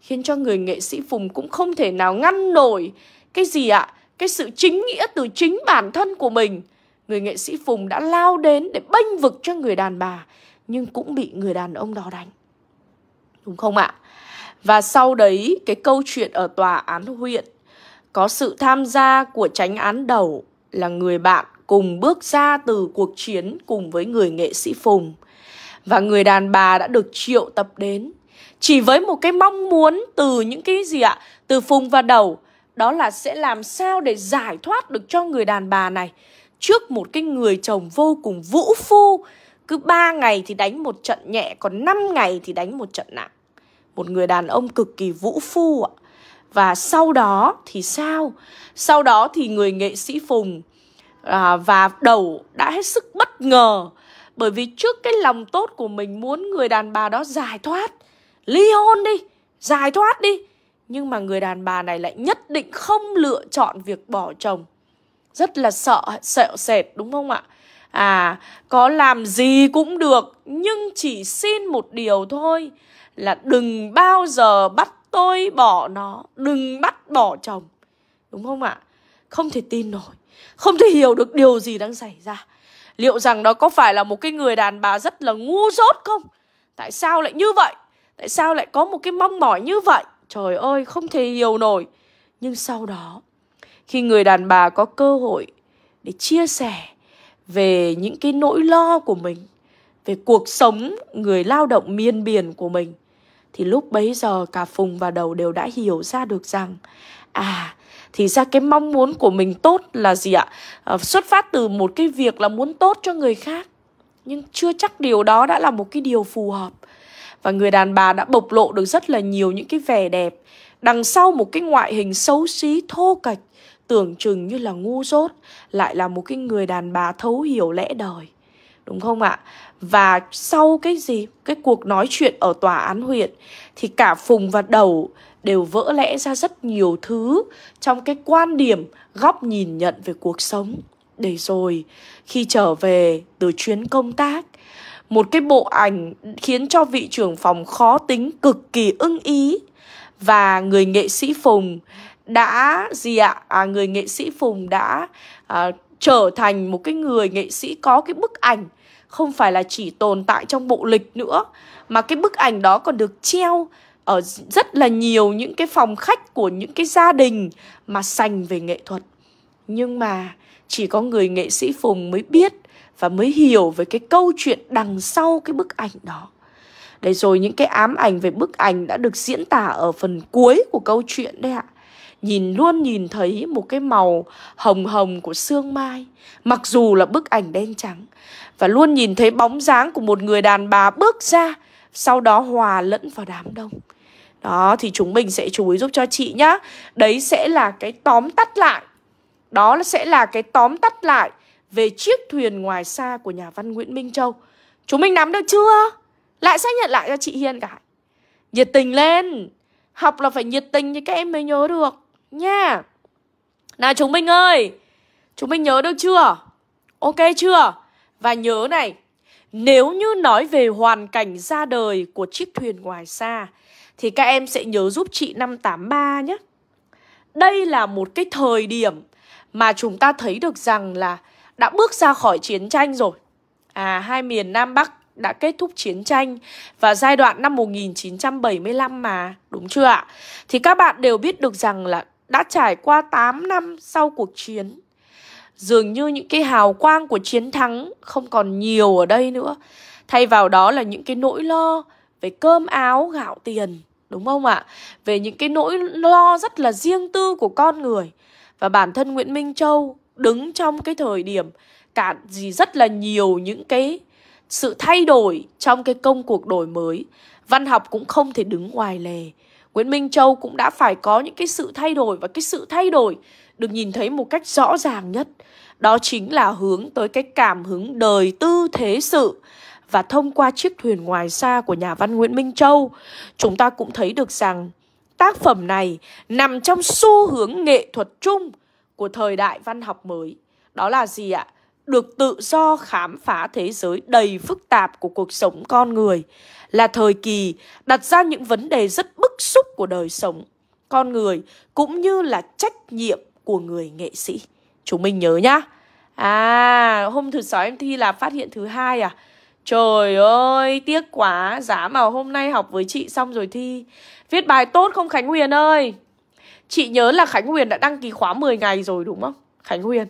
khiến cho người nghệ sĩ phùng cũng không thể nào ngăn nổi cái gì ạ cái sự chính nghĩa từ chính bản thân của mình người nghệ sĩ phùng đã lao đến để bênh vực cho người đàn bà nhưng cũng bị người đàn ông đó đánh đúng không ạ và sau đấy cái câu chuyện ở tòa án huyện có sự tham gia của tránh án đầu là người bạn cùng bước ra từ cuộc chiến cùng với người nghệ sĩ Phùng. Và người đàn bà đã được triệu tập đến chỉ với một cái mong muốn từ những cái gì ạ? Từ Phùng và đầu đó là sẽ làm sao để giải thoát được cho người đàn bà này trước một cái người chồng vô cùng vũ phu cứ 3 ngày thì đánh một trận nhẹ còn 5 ngày thì đánh một trận nặng. Một người đàn ông cực kỳ vũ phu ạ. À và sau đó thì sao sau đó thì người nghệ sĩ phùng à, và đầu đã hết sức bất ngờ bởi vì trước cái lòng tốt của mình muốn người đàn bà đó giải thoát ly hôn đi giải thoát đi nhưng mà người đàn bà này lại nhất định không lựa chọn việc bỏ chồng rất là sợ sợ sệt đúng không ạ à có làm gì cũng được nhưng chỉ xin một điều thôi là đừng bao giờ bắt tôi bỏ nó đừng bắt bỏ chồng đúng không ạ không thể tin nổi không thể hiểu được điều gì đang xảy ra liệu rằng đó có phải là một cái người đàn bà rất là ngu dốt không tại sao lại như vậy tại sao lại có một cái mong mỏi như vậy trời ơi không thể hiểu nổi nhưng sau đó khi người đàn bà có cơ hội để chia sẻ về những cái nỗi lo của mình về cuộc sống người lao động miên biển của mình thì lúc bấy giờ cả Phùng và Đầu đều đã hiểu ra được rằng à thì ra cái mong muốn của mình tốt là gì ạ? À, xuất phát từ một cái việc là muốn tốt cho người khác. Nhưng chưa chắc điều đó đã là một cái điều phù hợp. Và người đàn bà đã bộc lộ được rất là nhiều những cái vẻ đẹp đằng sau một cái ngoại hình xấu xí thô kệch tưởng chừng như là ngu dốt lại là một cái người đàn bà thấu hiểu lẽ đời đúng không ạ? Và sau cái gì? Cái cuộc nói chuyện ở tòa án huyện thì cả Phùng và Đầu đều vỡ lẽ ra rất nhiều thứ trong cái quan điểm, góc nhìn nhận về cuộc sống. Để rồi khi trở về từ chuyến công tác, một cái bộ ảnh khiến cho vị trưởng phòng khó tính cực kỳ ưng ý và người nghệ sĩ Phùng đã gì ạ? À, người nghệ sĩ Phùng đã à, trở thành một cái người nghệ sĩ có cái bức ảnh không phải là chỉ tồn tại trong bộ lịch nữa mà cái bức ảnh đó còn được treo ở rất là nhiều những cái phòng khách của những cái gia đình mà sành về nghệ thuật. Nhưng mà chỉ có người nghệ sĩ Phùng mới biết và mới hiểu về cái câu chuyện đằng sau cái bức ảnh đó. Để rồi những cái ám ảnh về bức ảnh đã được diễn tả ở phần cuối của câu chuyện đấy ạ. Nhìn luôn nhìn thấy một cái màu hồng hồng của sương mai, mặc dù là bức ảnh đen trắng và luôn nhìn thấy bóng dáng của một người đàn bà bước ra, sau đó hòa lẫn vào đám đông. Đó thì chúng mình sẽ chú ý giúp cho chị nhá. Đấy sẽ là cái tóm tắt lại. Đó sẽ là cái tóm tắt lại về chiếc thuyền ngoài xa của nhà văn Nguyễn Minh Châu. Chúng mình nắm được chưa? Lại xác nhận lại cho chị Hiên cả. Nhiệt tình lên. Học là phải nhiệt tình như các em mới nhớ được nha. Nào chúng mình ơi. Chúng mình nhớ được chưa? Ok chưa? Và nhớ này, nếu như nói về hoàn cảnh ra đời của chiếc thuyền ngoài xa thì các em sẽ nhớ giúp chị 583 nhé. Đây là một cái thời điểm mà chúng ta thấy được rằng là đã bước ra khỏi chiến tranh rồi. À hai miền Nam Bắc đã kết thúc chiến tranh và giai đoạn năm 1975 mà, đúng chưa ạ? Thì các bạn đều biết được rằng là đã trải qua 8 năm sau cuộc chiến dường như những cái hào quang của chiến thắng không còn nhiều ở đây nữa thay vào đó là những cái nỗi lo về cơm áo gạo tiền đúng không ạ về những cái nỗi lo rất là riêng tư của con người và bản thân nguyễn minh châu đứng trong cái thời điểm cạn gì rất là nhiều những cái sự thay đổi trong cái công cuộc đổi mới văn học cũng không thể đứng ngoài lề nguyễn minh châu cũng đã phải có những cái sự thay đổi và cái sự thay đổi được nhìn thấy một cách rõ ràng nhất đó chính là hướng tới cái cảm hứng đời tư thế sự và thông qua chiếc thuyền ngoài xa của nhà văn Nguyễn Minh Châu, chúng ta cũng thấy được rằng tác phẩm này nằm trong xu hướng nghệ thuật chung của thời đại văn học mới. Đó là gì ạ? Được tự do khám phá thế giới đầy phức tạp của cuộc sống con người là thời kỳ đặt ra những vấn đề rất bức xúc của đời sống con người cũng như là trách nhiệm của người nghệ sĩ chúng mình nhớ nhá à hôm thứ sáu em thi là phát hiện thứ hai à trời ơi tiếc quá giá mà hôm nay học với chị xong rồi thi viết bài tốt không khánh huyền ơi chị nhớ là khánh huyền đã đăng ký khóa 10 ngày rồi đúng không khánh huyền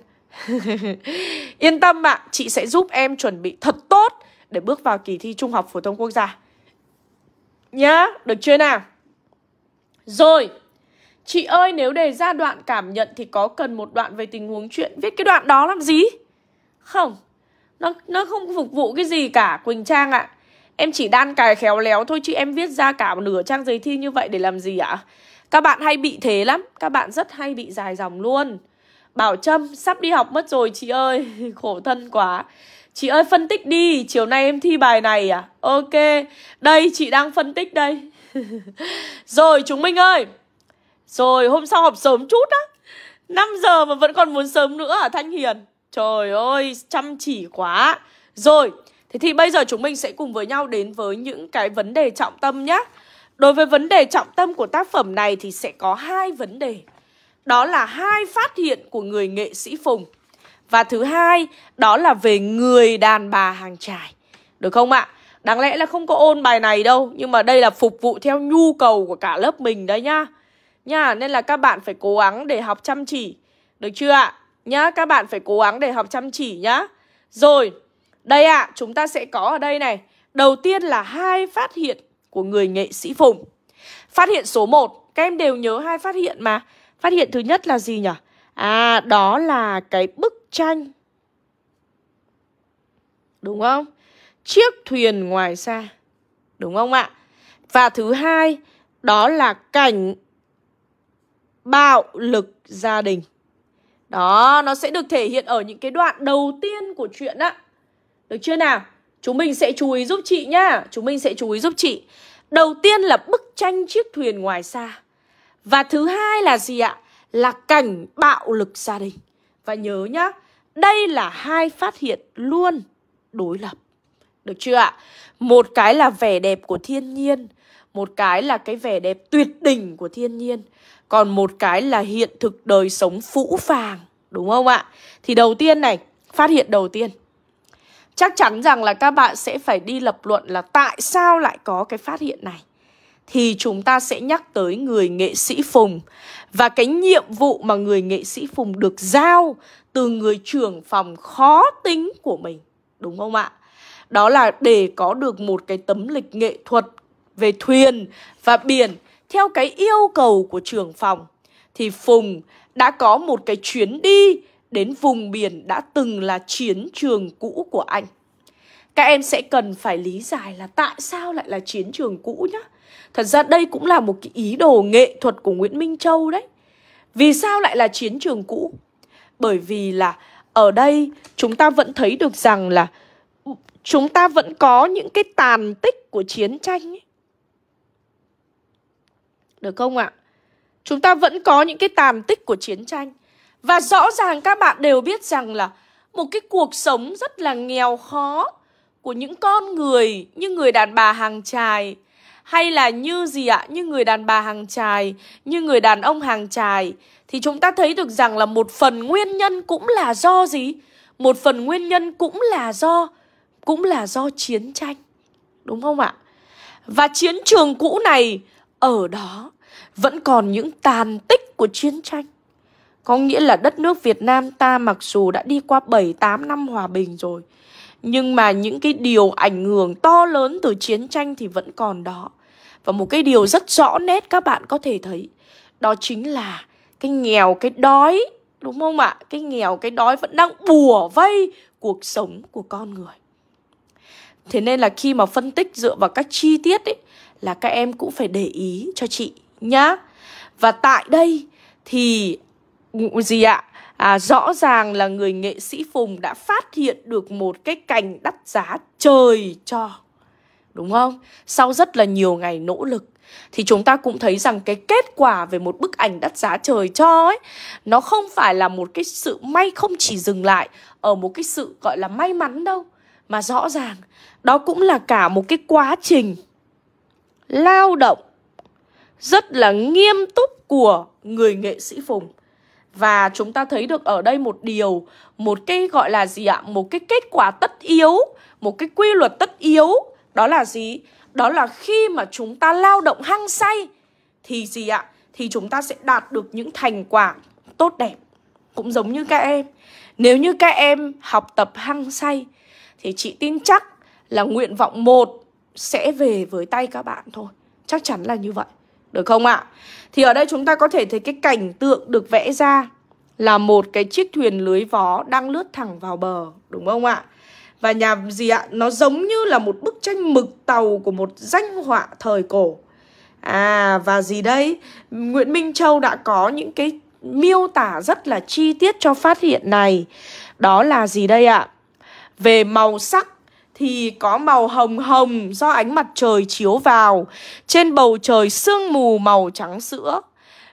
(laughs) yên tâm ạ à, chị sẽ giúp em chuẩn bị thật tốt để bước vào kỳ thi trung học phổ thông quốc gia nhá được chưa nào rồi Chị ơi nếu đề ra đoạn cảm nhận thì có cần một đoạn về tình huống chuyện Viết cái đoạn đó làm gì? Không Nó nó không phục vụ cái gì cả Quỳnh Trang ạ à. Em chỉ đan cài khéo léo thôi chứ em viết ra cả một nửa trang giấy thi như vậy để làm gì ạ? À? Các bạn hay bị thế lắm Các bạn rất hay bị dài dòng luôn Bảo Trâm sắp đi học mất rồi chị ơi (laughs) Khổ thân quá Chị ơi phân tích đi Chiều nay em thi bài này à Ok Đây chị đang phân tích đây (laughs) Rồi chúng mình ơi rồi hôm sau học sớm chút á 5 giờ mà vẫn còn muốn sớm nữa hả à, Thanh Hiền Trời ơi chăm chỉ quá Rồi Thế thì bây giờ chúng mình sẽ cùng với nhau đến với những cái vấn đề trọng tâm nhé Đối với vấn đề trọng tâm của tác phẩm này thì sẽ có hai vấn đề Đó là hai phát hiện của người nghệ sĩ Phùng Và thứ hai đó là về người đàn bà hàng trải Được không ạ? Đáng lẽ là không có ôn bài này đâu Nhưng mà đây là phục vụ theo nhu cầu của cả lớp mình đấy nhá Nha, nên là các bạn phải cố gắng để học chăm chỉ. Được chưa ạ? Nhá, các bạn phải cố gắng để học chăm chỉ nhá. Rồi, đây ạ, à, chúng ta sẽ có ở đây này. Đầu tiên là hai phát hiện của người nghệ sĩ Phùng. Phát hiện số 1, các em đều nhớ hai phát hiện mà. Phát hiện thứ nhất là gì nhỉ? À, đó là cái bức tranh. Đúng không? Chiếc thuyền ngoài xa. Đúng không ạ? Và thứ hai, đó là cảnh bạo lực gia đình đó nó sẽ được thể hiện ở những cái đoạn đầu tiên của chuyện á được chưa nào chúng mình sẽ chú ý giúp chị nhá chúng mình sẽ chú ý giúp chị đầu tiên là bức tranh chiếc thuyền ngoài xa và thứ hai là gì ạ là cảnh bạo lực gia đình và nhớ nhá đây là hai phát hiện luôn đối lập được chưa ạ một cái là vẻ đẹp của thiên nhiên một cái là cái vẻ đẹp tuyệt đỉnh của thiên nhiên còn một cái là hiện thực đời sống phũ phàng đúng không ạ thì đầu tiên này phát hiện đầu tiên chắc chắn rằng là các bạn sẽ phải đi lập luận là tại sao lại có cái phát hiện này thì chúng ta sẽ nhắc tới người nghệ sĩ Phùng và cái nhiệm vụ mà người nghệ sĩ Phùng được giao từ người trưởng phòng khó tính của mình, đúng không ạ? Đó là để có được một cái tấm lịch nghệ thuật về thuyền và biển theo cái yêu cầu của trưởng phòng, thì Phùng đã có một cái chuyến đi đến vùng biển đã từng là chiến trường cũ của anh. Các em sẽ cần phải lý giải là tại sao lại là chiến trường cũ nhá. Thật ra đây cũng là một cái ý đồ nghệ thuật của Nguyễn Minh Châu đấy. Vì sao lại là chiến trường cũ? Bởi vì là ở đây chúng ta vẫn thấy được rằng là chúng ta vẫn có những cái tàn tích của chiến tranh ấy được không ạ? Chúng ta vẫn có những cái tàn tích của chiến tranh. Và rõ ràng các bạn đều biết rằng là một cái cuộc sống rất là nghèo khó của những con người như người đàn bà hàng trài hay là như gì ạ, như người đàn bà hàng trài, như người đàn ông hàng trài thì chúng ta thấy được rằng là một phần nguyên nhân cũng là do gì? Một phần nguyên nhân cũng là do cũng là do chiến tranh. Đúng không ạ? Và chiến trường cũ này ở đó vẫn còn những tàn tích của chiến tranh. Có nghĩa là đất nước Việt Nam ta mặc dù đã đi qua 7-8 năm hòa bình rồi, nhưng mà những cái điều ảnh hưởng to lớn từ chiến tranh thì vẫn còn đó. Và một cái điều rất rõ nét các bạn có thể thấy, đó chính là cái nghèo, cái đói, đúng không ạ? Cái nghèo, cái đói vẫn đang bùa vây cuộc sống của con người. Thế nên là khi mà phân tích dựa vào các chi tiết ấy, là các em cũng phải để ý cho chị nhá. Và tại đây thì ừ, gì ạ? À, rõ ràng là người nghệ sĩ Phùng đã phát hiện được một cái cành đắt giá trời cho. Đúng không? Sau rất là nhiều ngày nỗ lực thì chúng ta cũng thấy rằng cái kết quả về một bức ảnh đắt giá trời cho ấy nó không phải là một cái sự may không chỉ dừng lại ở một cái sự gọi là may mắn đâu mà rõ ràng đó cũng là cả một cái quá trình lao động rất là nghiêm túc của người nghệ sĩ Phùng. Và chúng ta thấy được ở đây một điều, một cái gọi là gì ạ? Một cái kết quả tất yếu, một cái quy luật tất yếu. Đó là gì? Đó là khi mà chúng ta lao động hăng say thì gì ạ? Thì chúng ta sẽ đạt được những thành quả tốt đẹp. Cũng giống như các em. Nếu như các em học tập hăng say thì chị tin chắc là nguyện vọng một sẽ về với tay các bạn thôi. Chắc chắn là như vậy. Được không ạ? Thì ở đây chúng ta có thể thấy cái cảnh tượng được vẽ ra là một cái chiếc thuyền lưới vó đang lướt thẳng vào bờ, đúng không ạ? Và nhà gì ạ? Nó giống như là một bức tranh mực tàu của một danh họa thời cổ. À và gì đây? Nguyễn Minh Châu đã có những cái miêu tả rất là chi tiết cho phát hiện này. Đó là gì đây ạ? Về màu sắc thì có màu hồng hồng do ánh mặt trời chiếu vào, trên bầu trời sương mù màu trắng sữa.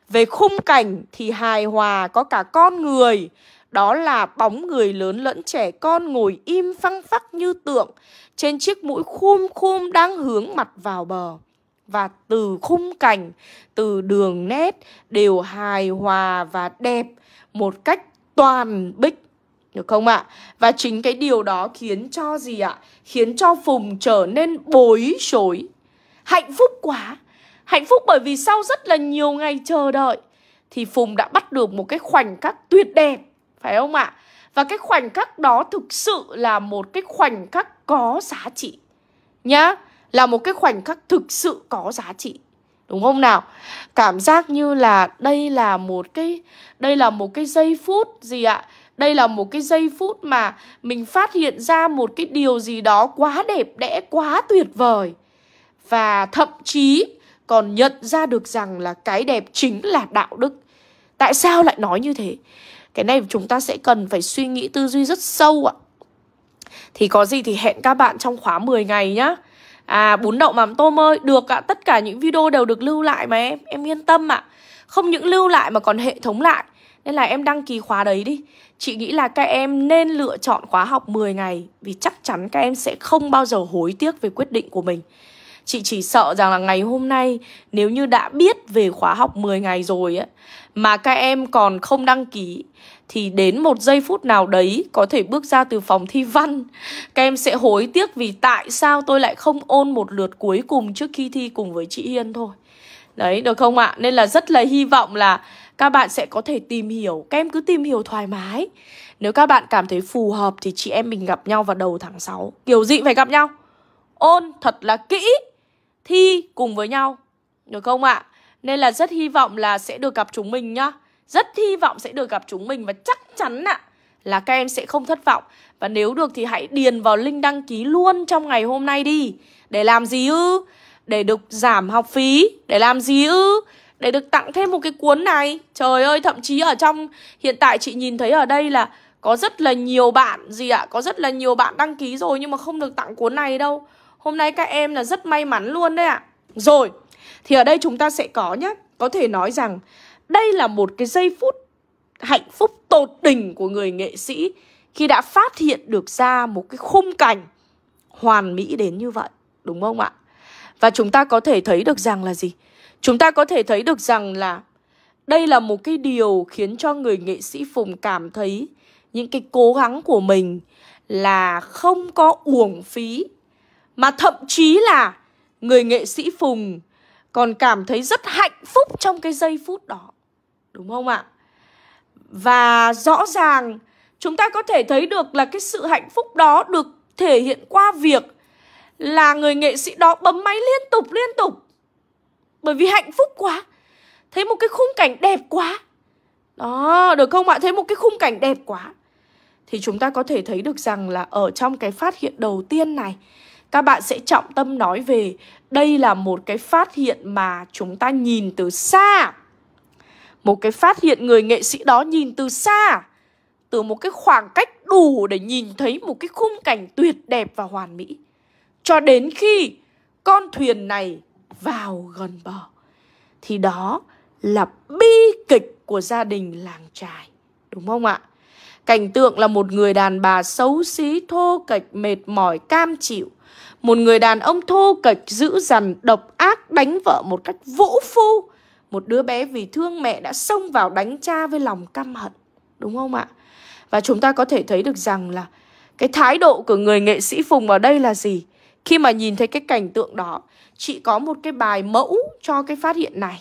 Về khung cảnh thì hài hòa có cả con người, đó là bóng người lớn lẫn trẻ con ngồi im phăng phắc như tượng trên chiếc mũi khum khum đang hướng mặt vào bờ. Và từ khung cảnh, từ đường nét đều hài hòa và đẹp một cách toàn bích được không ạ? Và chính cái điều đó khiến cho gì ạ? Khiến cho Phùng trở nên bối rối. Hạnh phúc quá. Hạnh phúc bởi vì sau rất là nhiều ngày chờ đợi thì Phùng đã bắt được một cái khoảnh khắc tuyệt đẹp, phải không ạ? Và cái khoảnh khắc đó thực sự là một cái khoảnh khắc có giá trị. Nhá, là một cái khoảnh khắc thực sự có giá trị đúng không nào cảm giác như là đây là một cái đây là một cái giây phút gì ạ đây là một cái giây phút mà mình phát hiện ra một cái điều gì đó quá đẹp đẽ quá tuyệt vời và thậm chí còn nhận ra được rằng là cái đẹp chính là đạo đức tại sao lại nói như thế cái này chúng ta sẽ cần phải suy nghĩ tư duy rất sâu ạ thì có gì thì hẹn các bạn trong khóa 10 ngày nhá À bún đậu mắm tôm ơi Được ạ, tất cả những video đều được lưu lại mà em Em yên tâm ạ Không những lưu lại mà còn hệ thống lại nên là em đăng ký khóa đấy đi Chị nghĩ là các em nên lựa chọn khóa học 10 ngày Vì chắc chắn các em sẽ không bao giờ hối tiếc về quyết định của mình Chị chỉ sợ rằng là ngày hôm nay Nếu như đã biết về khóa học 10 ngày rồi ấy, Mà các em còn không đăng ký Thì đến một giây phút nào đấy Có thể bước ra từ phòng thi văn Các em sẽ hối tiếc vì tại sao tôi lại không ôn một lượt cuối cùng Trước khi thi cùng với chị Hiên thôi Đấy được không ạ Nên là rất là hy vọng là các bạn sẽ có thể tìm hiểu các em cứ tìm hiểu thoải mái nếu các bạn cảm thấy phù hợp thì chị em mình gặp nhau vào đầu tháng 6 kiểu gì phải gặp nhau ôn thật là kỹ thi cùng với nhau được không ạ nên là rất hy vọng là sẽ được gặp chúng mình nhá rất hy vọng sẽ được gặp chúng mình và chắc chắn ạ là các em sẽ không thất vọng và nếu được thì hãy điền vào link đăng ký luôn trong ngày hôm nay đi để làm gì ư để được giảm học phí để làm gì ư để được tặng thêm một cái cuốn này Trời ơi thậm chí ở trong Hiện tại chị nhìn thấy ở đây là Có rất là nhiều bạn gì ạ à? Có rất là nhiều bạn đăng ký rồi nhưng mà không được tặng cuốn này đâu Hôm nay các em là rất may mắn luôn đấy ạ à. Rồi Thì ở đây chúng ta sẽ có nhé Có thể nói rằng Đây là một cái giây phút hạnh phúc tột đỉnh của người nghệ sĩ Khi đã phát hiện được ra một cái khung cảnh Hoàn mỹ đến như vậy Đúng không ạ? Và chúng ta có thể thấy được rằng là gì? Chúng ta có thể thấy được rằng là đây là một cái điều khiến cho người nghệ sĩ Phùng cảm thấy những cái cố gắng của mình là không có uổng phí mà thậm chí là người nghệ sĩ Phùng còn cảm thấy rất hạnh phúc trong cái giây phút đó. Đúng không ạ? Và rõ ràng chúng ta có thể thấy được là cái sự hạnh phúc đó được thể hiện qua việc là người nghệ sĩ đó bấm máy liên tục liên tục bởi vì hạnh phúc quá thấy một cái khung cảnh đẹp quá đó được không ạ thấy một cái khung cảnh đẹp quá thì chúng ta có thể thấy được rằng là ở trong cái phát hiện đầu tiên này các bạn sẽ trọng tâm nói về đây là một cái phát hiện mà chúng ta nhìn từ xa một cái phát hiện người nghệ sĩ đó nhìn từ xa từ một cái khoảng cách đủ để nhìn thấy một cái khung cảnh tuyệt đẹp và hoàn mỹ cho đến khi con thuyền này vào gần bờ thì đó là bi kịch của gia đình làng trài đúng không ạ cảnh tượng là một người đàn bà xấu xí thô kệch mệt mỏi cam chịu một người đàn ông thô kệch dữ dằn độc ác đánh vợ một cách vũ phu một đứa bé vì thương mẹ đã xông vào đánh cha với lòng căm hận đúng không ạ và chúng ta có thể thấy được rằng là cái thái độ của người nghệ sĩ phùng ở đây là gì khi mà nhìn thấy cái cảnh tượng đó chị có một cái bài mẫu cho cái phát hiện này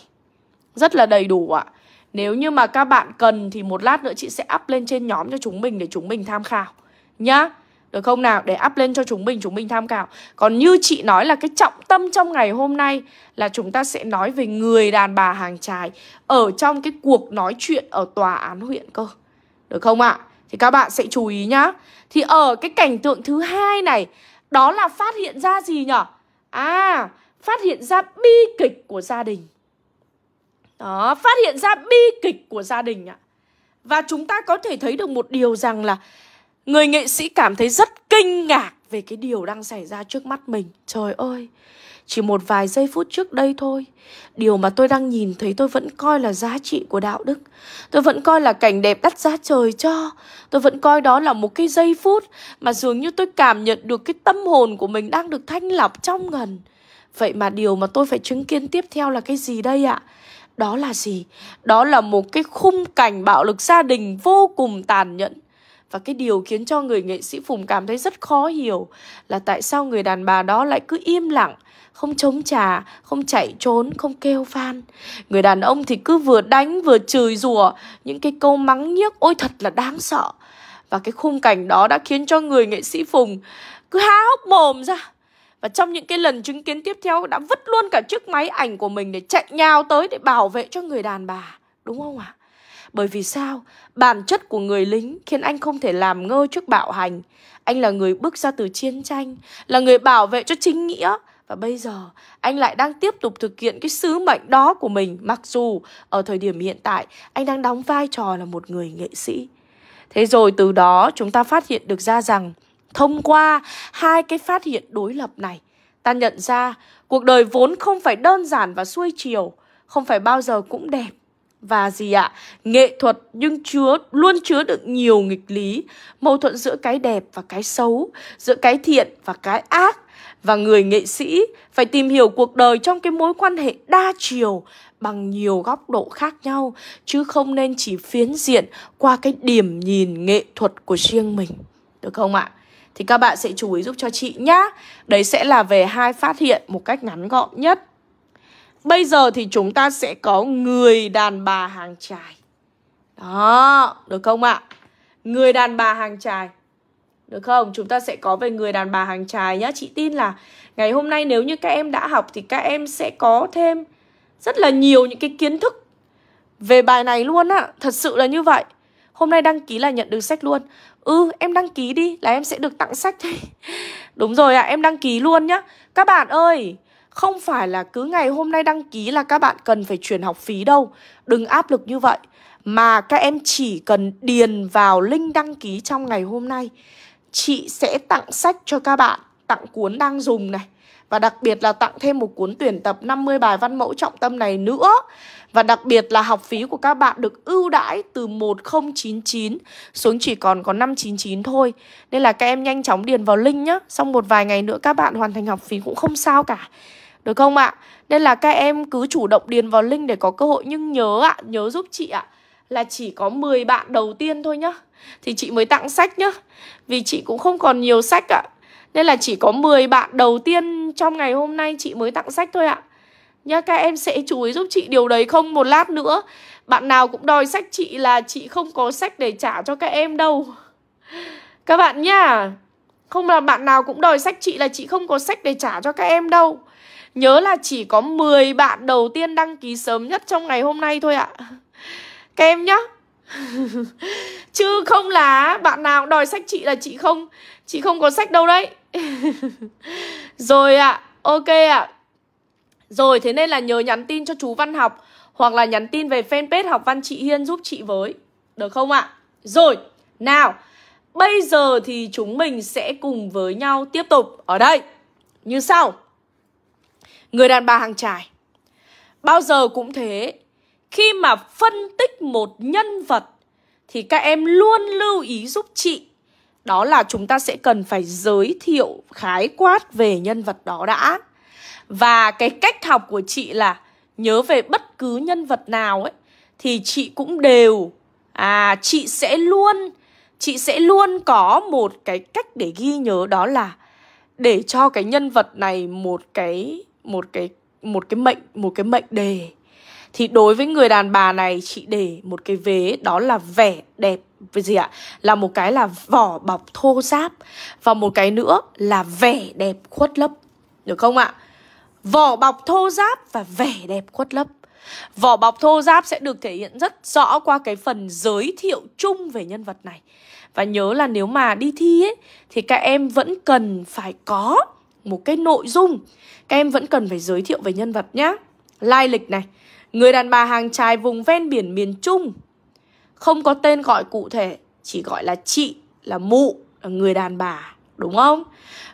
rất là đầy đủ ạ nếu như mà các bạn cần thì một lát nữa chị sẽ up lên trên nhóm cho chúng mình để chúng mình tham khảo nhá được không nào? Để up lên cho chúng mình, chúng mình tham khảo. Còn như chị nói là cái trọng tâm trong ngày hôm nay là chúng ta sẽ nói về người đàn bà hàng trài ở trong cái cuộc nói chuyện ở tòa án huyện cơ. Được không ạ? Thì các bạn sẽ chú ý nhá. Thì ở cái cảnh tượng thứ hai này đó là phát hiện ra gì nhở? À, phát hiện ra bi kịch của gia đình. Đó, phát hiện ra bi kịch của gia đình ạ. Và chúng ta có thể thấy được một điều rằng là người nghệ sĩ cảm thấy rất kinh ngạc về cái điều đang xảy ra trước mắt mình. Trời ơi, chỉ một vài giây phút trước đây thôi Điều mà tôi đang nhìn thấy tôi vẫn coi là giá trị của đạo đức Tôi vẫn coi là cảnh đẹp đắt giá trời cho Tôi vẫn coi đó là một cái giây phút Mà dường như tôi cảm nhận được cái tâm hồn của mình đang được thanh lọc trong ngần Vậy mà điều mà tôi phải chứng kiến tiếp theo là cái gì đây ạ? Đó là gì? Đó là một cái khung cảnh bạo lực gia đình vô cùng tàn nhẫn và cái điều khiến cho người nghệ sĩ Phùng cảm thấy rất khó hiểu là tại sao người đàn bà đó lại cứ im lặng không chống trả, không chạy trốn, không kêu van. Người đàn ông thì cứ vừa đánh vừa chửi rủa, những cái câu mắng nhiếc ôi thật là đáng sợ. Và cái khung cảnh đó đã khiến cho người nghệ sĩ Phùng cứ há hốc mồm ra. Và trong những cái lần chứng kiến tiếp theo đã vứt luôn cả chiếc máy ảnh của mình để chạy nhào tới để bảo vệ cho người đàn bà. Đúng không ạ? Bởi vì sao? Bản chất của người lính khiến anh không thể làm ngơ trước bạo hành. Anh là người bước ra từ chiến tranh, là người bảo vệ cho chính nghĩa, và bây giờ anh lại đang tiếp tục thực hiện cái sứ mệnh đó của mình Mặc dù ở thời điểm hiện tại anh đang đóng vai trò là một người nghệ sĩ Thế rồi từ đó chúng ta phát hiện được ra rằng Thông qua hai cái phát hiện đối lập này Ta nhận ra cuộc đời vốn không phải đơn giản và xuôi chiều Không phải bao giờ cũng đẹp và gì ạ? Nghệ thuật nhưng chứa luôn chứa được nhiều nghịch lý, mâu thuẫn giữa cái đẹp và cái xấu, giữa cái thiện và cái ác, và người nghệ sĩ phải tìm hiểu cuộc đời trong cái mối quan hệ đa chiều bằng nhiều góc độ khác nhau chứ không nên chỉ phiến diện qua cái điểm nhìn nghệ thuật của riêng mình được không ạ thì các bạn sẽ chú ý giúp cho chị nhá đấy sẽ là về hai phát hiện một cách ngắn gọn nhất bây giờ thì chúng ta sẽ có người đàn bà hàng trài đó được không ạ người đàn bà hàng trài được không? Chúng ta sẽ có về người đàn bà hàng trái nhá. Chị tin là ngày hôm nay nếu như các em đã học thì các em sẽ có thêm rất là nhiều những cái kiến thức về bài này luôn á. Thật sự là như vậy. Hôm nay đăng ký là nhận được sách luôn. Ừ, em đăng ký đi là em sẽ được tặng sách thôi. (laughs) Đúng rồi ạ, à, em đăng ký luôn nhá. Các bạn ơi, không phải là cứ ngày hôm nay đăng ký là các bạn cần phải chuyển học phí đâu. Đừng áp lực như vậy. Mà các em chỉ cần điền vào link đăng ký trong ngày hôm nay chị sẽ tặng sách cho các bạn, tặng cuốn đang dùng này và đặc biệt là tặng thêm một cuốn tuyển tập 50 bài văn mẫu trọng tâm này nữa. Và đặc biệt là học phí của các bạn được ưu đãi từ 1099 xuống chỉ còn có 599 thôi. Nên là các em nhanh chóng điền vào link nhá. Xong một vài ngày nữa các bạn hoàn thành học phí cũng không sao cả. Được không ạ? Nên là các em cứ chủ động điền vào link để có cơ hội nhưng nhớ ạ, nhớ giúp chị ạ là chỉ có 10 bạn đầu tiên thôi nhá Thì chị mới tặng sách nhá Vì chị cũng không còn nhiều sách ạ à. Nên là chỉ có 10 bạn đầu tiên trong ngày hôm nay chị mới tặng sách thôi ạ à. Nhá các em sẽ chú ý giúp chị điều đấy không một lát nữa Bạn nào cũng đòi sách chị là chị không có sách để trả cho các em đâu Các bạn nhá Không là bạn nào cũng đòi sách chị là chị không có sách để trả cho các em đâu Nhớ là chỉ có 10 bạn đầu tiên đăng ký sớm nhất trong ngày hôm nay thôi ạ à. Các em nhá (laughs) Chứ không là bạn nào đòi sách chị là chị không Chị không có sách đâu đấy (laughs) Rồi ạ à, Ok ạ à. Rồi thế nên là nhớ nhắn tin cho chú Văn Học Hoặc là nhắn tin về fanpage Học Văn Chị Hiên giúp chị với Được không ạ à? Rồi nào Bây giờ thì chúng mình sẽ cùng với nhau tiếp tục ở đây Như sau Người đàn bà hàng trải Bao giờ cũng thế khi mà phân tích một nhân vật thì các em luôn lưu ý giúp chị đó là chúng ta sẽ cần phải giới thiệu khái quát về nhân vật đó đã và cái cách học của chị là nhớ về bất cứ nhân vật nào ấy thì chị cũng đều à chị sẽ luôn chị sẽ luôn có một cái cách để ghi nhớ đó là để cho cái nhân vật này một cái một cái một cái mệnh một cái mệnh đề thì đối với người đàn bà này chị để một cái vế đó là vẻ đẹp với gì ạ? Là một cái là vỏ bọc thô ráp và một cái nữa là vẻ đẹp khuất lấp. Được không ạ? Vỏ bọc thô ráp và vẻ đẹp khuất lấp. Vỏ bọc thô giáp sẽ được thể hiện rất rõ qua cái phần giới thiệu chung về nhân vật này. Và nhớ là nếu mà đi thi ấy, thì các em vẫn cần phải có một cái nội dung. Các em vẫn cần phải giới thiệu về nhân vật nhá. Lai lịch này, Người đàn bà hàng trai vùng ven biển miền Trung Không có tên gọi cụ thể Chỉ gọi là chị, là mụ, là người đàn bà Đúng không?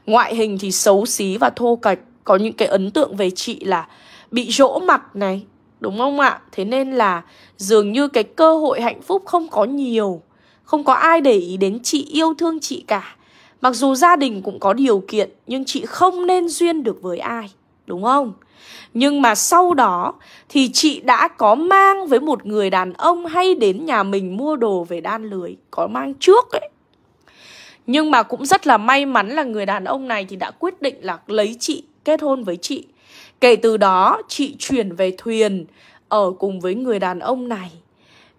Ngoại hình thì xấu xí và thô cạch Có những cái ấn tượng về chị là Bị rỗ mặt này Đúng không ạ? Thế nên là dường như cái cơ hội hạnh phúc không có nhiều Không có ai để ý đến chị yêu thương chị cả Mặc dù gia đình cũng có điều kiện Nhưng chị không nên duyên được với ai đúng không? Nhưng mà sau đó thì chị đã có mang với một người đàn ông hay đến nhà mình mua đồ về đan lưới, có mang trước ấy. Nhưng mà cũng rất là may mắn là người đàn ông này thì đã quyết định là lấy chị, kết hôn với chị. Kể từ đó chị chuyển về thuyền ở cùng với người đàn ông này.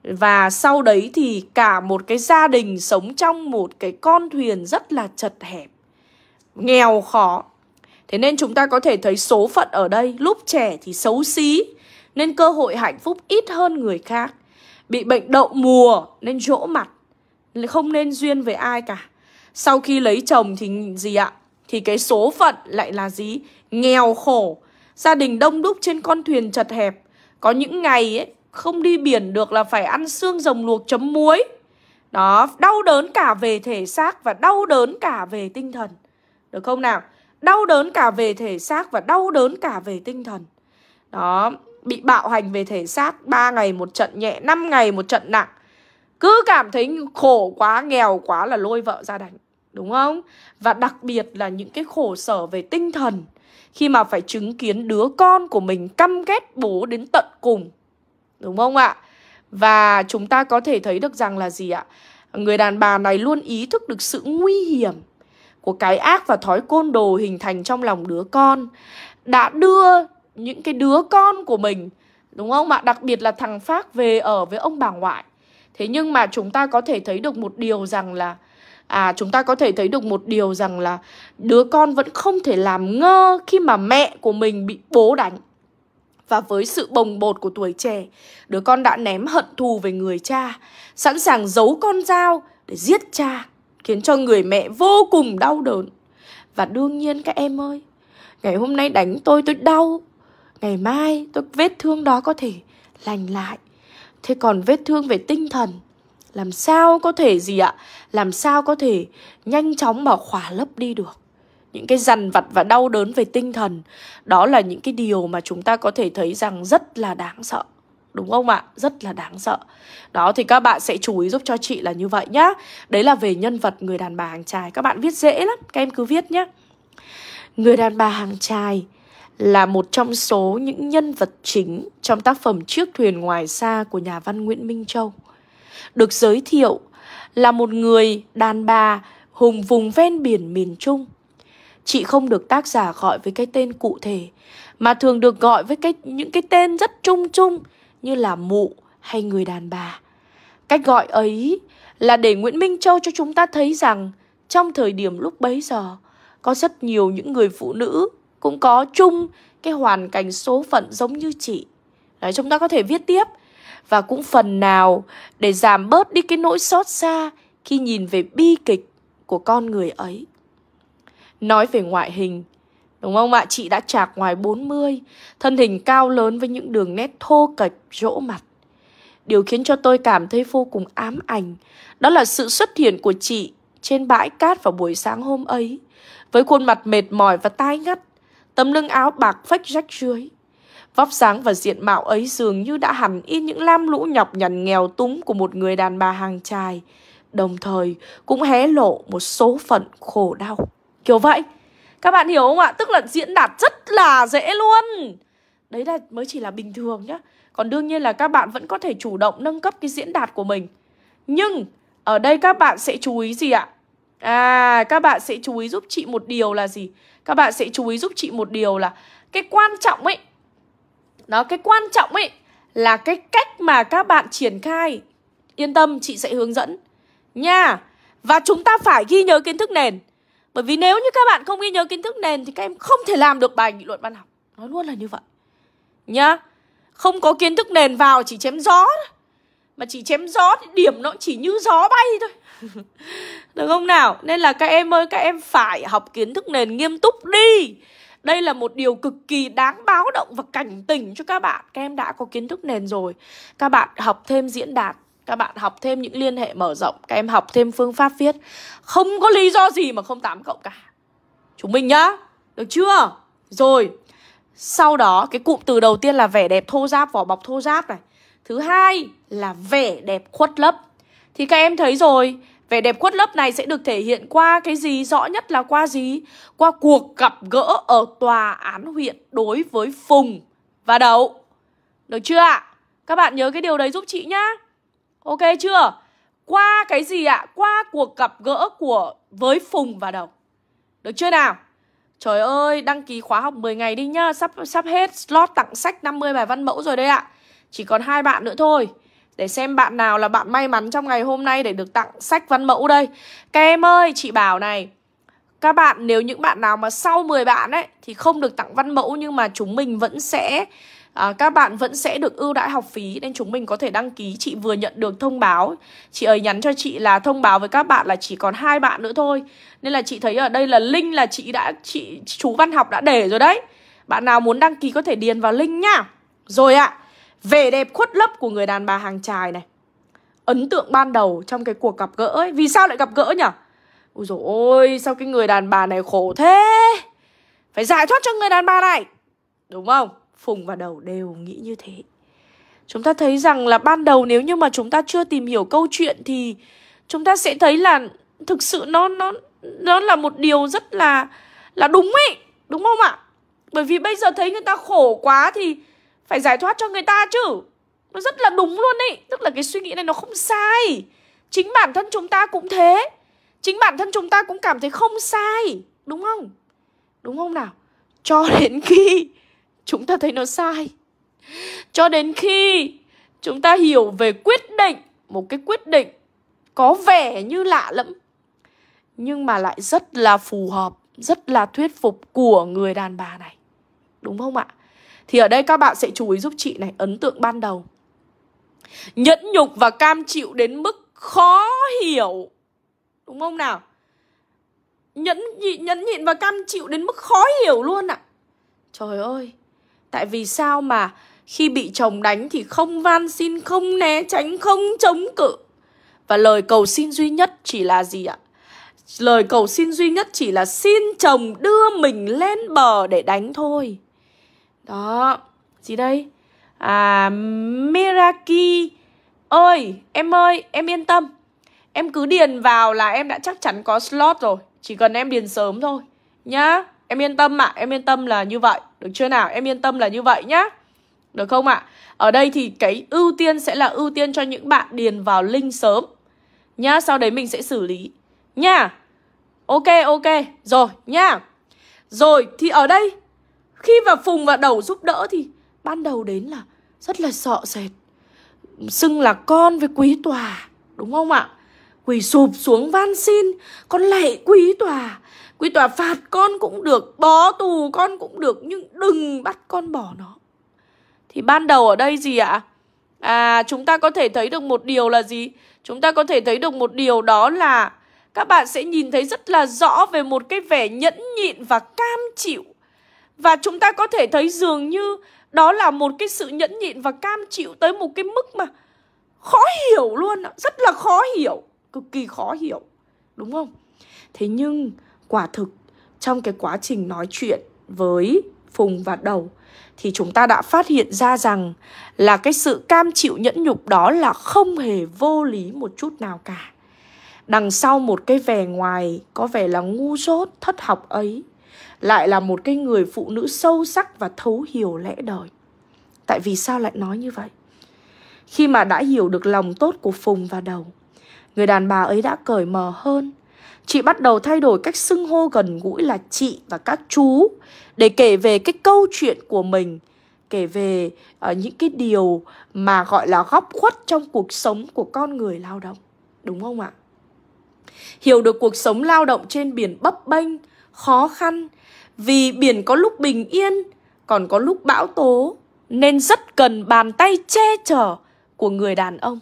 Và sau đấy thì cả một cái gia đình sống trong một cái con thuyền rất là chật hẹp, nghèo khó Thế nên chúng ta có thể thấy số phận ở đây lúc trẻ thì xấu xí nên cơ hội hạnh phúc ít hơn người khác. Bị bệnh đậu mùa nên rỗ mặt, không nên duyên với ai cả. Sau khi lấy chồng thì gì ạ? Thì cái số phận lại là gì? Nghèo khổ, gia đình đông đúc trên con thuyền chật hẹp. Có những ngày ấy, không đi biển được là phải ăn xương rồng luộc chấm muối. Đó, đau đớn cả về thể xác và đau đớn cả về tinh thần. Được không nào? Đau đớn cả về thể xác và đau đớn cả về tinh thần Đó, bị bạo hành về thể xác 3 ngày một trận nhẹ, 5 ngày một trận nặng Cứ cảm thấy khổ quá, nghèo quá là lôi vợ ra đánh Đúng không? Và đặc biệt là những cái khổ sở về tinh thần Khi mà phải chứng kiến đứa con của mình căm ghét bố đến tận cùng Đúng không ạ? Và chúng ta có thể thấy được rằng là gì ạ? Người đàn bà này luôn ý thức được sự nguy hiểm của cái ác và thói côn đồ hình thành trong lòng đứa con đã đưa những cái đứa con của mình đúng không ạ đặc biệt là thằng phát về ở với ông bà ngoại thế nhưng mà chúng ta có thể thấy được một điều rằng là à chúng ta có thể thấy được một điều rằng là đứa con vẫn không thể làm ngơ khi mà mẹ của mình bị bố đánh và với sự bồng bột của tuổi trẻ, đứa con đã ném hận thù về người cha, sẵn sàng giấu con dao để giết cha khiến cho người mẹ vô cùng đau đớn. Và đương nhiên các em ơi, ngày hôm nay đánh tôi tôi đau, ngày mai tôi vết thương đó có thể lành lại. Thế còn vết thương về tinh thần, làm sao có thể gì ạ? Làm sao có thể nhanh chóng mà khỏa lấp đi được? Những cái dằn vặt và đau đớn về tinh thần, đó là những cái điều mà chúng ta có thể thấy rằng rất là đáng sợ đúng không ạ? Rất là đáng sợ. Đó thì các bạn sẽ chú ý giúp cho chị là như vậy nhá. Đấy là về nhân vật người đàn bà hàng trai. Các bạn viết dễ lắm, các em cứ viết nhá. Người đàn bà hàng trai là một trong số những nhân vật chính trong tác phẩm Chiếc thuyền ngoài xa của nhà văn Nguyễn Minh Châu. Được giới thiệu là một người đàn bà hùng vùng ven biển miền Trung. Chị không được tác giả gọi với cái tên cụ thể mà thường được gọi với cái những cái tên rất chung chung như là mụ hay người đàn bà. Cách gọi ấy là để Nguyễn Minh Châu cho chúng ta thấy rằng trong thời điểm lúc bấy giờ có rất nhiều những người phụ nữ cũng có chung cái hoàn cảnh số phận giống như chị. Đấy, chúng ta có thể viết tiếp và cũng phần nào để giảm bớt đi cái nỗi xót xa khi nhìn về bi kịch của con người ấy. Nói về ngoại hình Đúng không ạ? Chị đã chạc ngoài 40, thân hình cao lớn với những đường nét thô kệch, rỗ mặt. Điều khiến cho tôi cảm thấy vô cùng ám ảnh, đó là sự xuất hiện của chị trên bãi cát vào buổi sáng hôm ấy, với khuôn mặt mệt mỏi và tai ngắt, tấm lưng áo bạc phách rách rưới. Vóc dáng và diện mạo ấy dường như đã hẳn in những lam lũ nhọc nhằn nghèo túng của một người đàn bà hàng trai, đồng thời cũng hé lộ một số phận khổ đau. Kiểu vậy, các bạn hiểu không ạ? Tức là diễn đạt rất là dễ luôn Đấy là mới chỉ là bình thường nhá Còn đương nhiên là các bạn vẫn có thể chủ động nâng cấp cái diễn đạt của mình Nhưng ở đây các bạn sẽ chú ý gì ạ? À, các bạn sẽ chú ý giúp chị một điều là gì? Các bạn sẽ chú ý giúp chị một điều là Cái quan trọng ấy Đó, cái quan trọng ấy Là cái cách mà các bạn triển khai Yên tâm, chị sẽ hướng dẫn Nha Và chúng ta phải ghi nhớ kiến thức nền bởi vì nếu như các bạn không ghi nhớ kiến thức nền thì các em không thể làm được bài nghị luận văn học. Nói luôn là như vậy. Nhá. Không có kiến thức nền vào chỉ chém gió thôi. Mà chỉ chém gió thì điểm nó chỉ như gió bay thôi. (laughs) được không nào? Nên là các em ơi, các em phải học kiến thức nền nghiêm túc đi. Đây là một điều cực kỳ đáng báo động và cảnh tỉnh cho các bạn. Các em đã có kiến thức nền rồi. Các bạn học thêm diễn đạt các bạn học thêm những liên hệ mở rộng các em học thêm phương pháp viết không có lý do gì mà không tám cộng cả chúng mình nhá được chưa rồi sau đó cái cụm từ đầu tiên là vẻ đẹp thô giáp vỏ bọc thô giáp này thứ hai là vẻ đẹp khuất lấp thì các em thấy rồi Vẻ đẹp khuất lấp này sẽ được thể hiện qua cái gì rõ nhất là qua gì? Qua cuộc gặp gỡ ở tòa án huyện đối với Phùng và Đậu. Được chưa ạ? Các bạn nhớ cái điều đấy giúp chị nhá. Ok chưa? Qua cái gì ạ? À? Qua cuộc gặp gỡ của với Phùng và Đồng. Được chưa nào? Trời ơi, đăng ký khóa học 10 ngày đi nhá, sắp sắp hết slot tặng sách 50 bài văn mẫu rồi đây ạ. À. Chỉ còn hai bạn nữa thôi. Để xem bạn nào là bạn may mắn trong ngày hôm nay để được tặng sách văn mẫu đây. Các em ơi, chị bảo này, các bạn nếu những bạn nào mà sau 10 bạn ấy thì không được tặng văn mẫu nhưng mà chúng mình vẫn sẽ à, các bạn vẫn sẽ được ưu đãi học phí nên chúng mình có thể đăng ký chị vừa nhận được thông báo chị ấy nhắn cho chị là thông báo với các bạn là chỉ còn hai bạn nữa thôi nên là chị thấy ở đây là link là chị đã chị chú văn học đã để rồi đấy bạn nào muốn đăng ký có thể điền vào link nhá rồi ạ à, vẻ đẹp khuất lấp của người đàn bà hàng trài này ấn tượng ban đầu trong cái cuộc gặp gỡ ấy vì sao lại gặp gỡ nhỉ ôi dồi ôi sao cái người đàn bà này khổ thế phải giải thoát cho người đàn bà này đúng không Phùng và Đầu đều nghĩ như thế. Chúng ta thấy rằng là ban đầu nếu như mà chúng ta chưa tìm hiểu câu chuyện thì chúng ta sẽ thấy là thực sự nó nó nó là một điều rất là là đúng ấy, đúng không ạ? Bởi vì bây giờ thấy người ta khổ quá thì phải giải thoát cho người ta chứ. Nó rất là đúng luôn ấy, tức là cái suy nghĩ này nó không sai. Chính bản thân chúng ta cũng thế. Chính bản thân chúng ta cũng cảm thấy không sai, đúng không? Đúng không nào? Cho đến khi chúng ta thấy nó sai. Cho đến khi chúng ta hiểu về quyết định, một cái quyết định có vẻ như lạ lẫm nhưng mà lại rất là phù hợp, rất là thuyết phục của người đàn bà này. Đúng không ạ? Thì ở đây các bạn sẽ chú ý giúp chị này ấn tượng ban đầu. Nhẫn nhục và cam chịu đến mức khó hiểu. Đúng không nào? Nhẫn nhịn, nhẫn nhịn và cam chịu đến mức khó hiểu luôn ạ. À. Trời ơi, Tại vì sao mà khi bị chồng đánh thì không van xin, không né tránh, không chống cự. Và lời cầu xin duy nhất chỉ là gì ạ? Lời cầu xin duy nhất chỉ là xin chồng đưa mình lên bờ để đánh thôi. Đó, gì đây? À, Meraki ơi, em ơi, em yên tâm. Em cứ điền vào là em đã chắc chắn có slot rồi. Chỉ cần em điền sớm thôi. Nhá. Em yên tâm ạ, à, em yên tâm là như vậy Được chưa nào, em yên tâm là như vậy nhá Được không ạ? À? Ở đây thì cái ưu tiên sẽ là ưu tiên cho những bạn điền vào link sớm Nhá, sau đấy mình sẽ xử lý Nha Ok, ok, rồi nha Rồi, thì ở đây Khi vào Phùng và Đầu giúp đỡ thì Ban đầu đến là rất là sợ sệt Xưng là con với quý tòa Đúng không ạ? Quỳ sụp xuống van xin Con lạy quý tòa quy tòa phạt con cũng được, bó tù con cũng được nhưng đừng bắt con bỏ nó. Thì ban đầu ở đây gì ạ? À, chúng ta có thể thấy được một điều là gì? Chúng ta có thể thấy được một điều đó là các bạn sẽ nhìn thấy rất là rõ về một cái vẻ nhẫn nhịn và cam chịu. Và chúng ta có thể thấy dường như đó là một cái sự nhẫn nhịn và cam chịu tới một cái mức mà khó hiểu luôn, rất là khó hiểu, cực kỳ khó hiểu, đúng không? Thế nhưng quả thực trong cái quá trình nói chuyện với Phùng và Đầu thì chúng ta đã phát hiện ra rằng là cái sự cam chịu nhẫn nhục đó là không hề vô lý một chút nào cả. Đằng sau một cái vẻ ngoài có vẻ là ngu dốt, thất học ấy lại là một cái người phụ nữ sâu sắc và thấu hiểu lẽ đời. Tại vì sao lại nói như vậy? Khi mà đã hiểu được lòng tốt của Phùng và Đầu, người đàn bà ấy đã cởi mở hơn Chị bắt đầu thay đổi cách xưng hô gần gũi là chị và các chú để kể về cái câu chuyện của mình, kể về uh, những cái điều mà gọi là góc khuất trong cuộc sống của con người lao động. Đúng không ạ? Hiểu được cuộc sống lao động trên biển bấp bênh, khó khăn vì biển có lúc bình yên, còn có lúc bão tố nên rất cần bàn tay che chở của người đàn ông.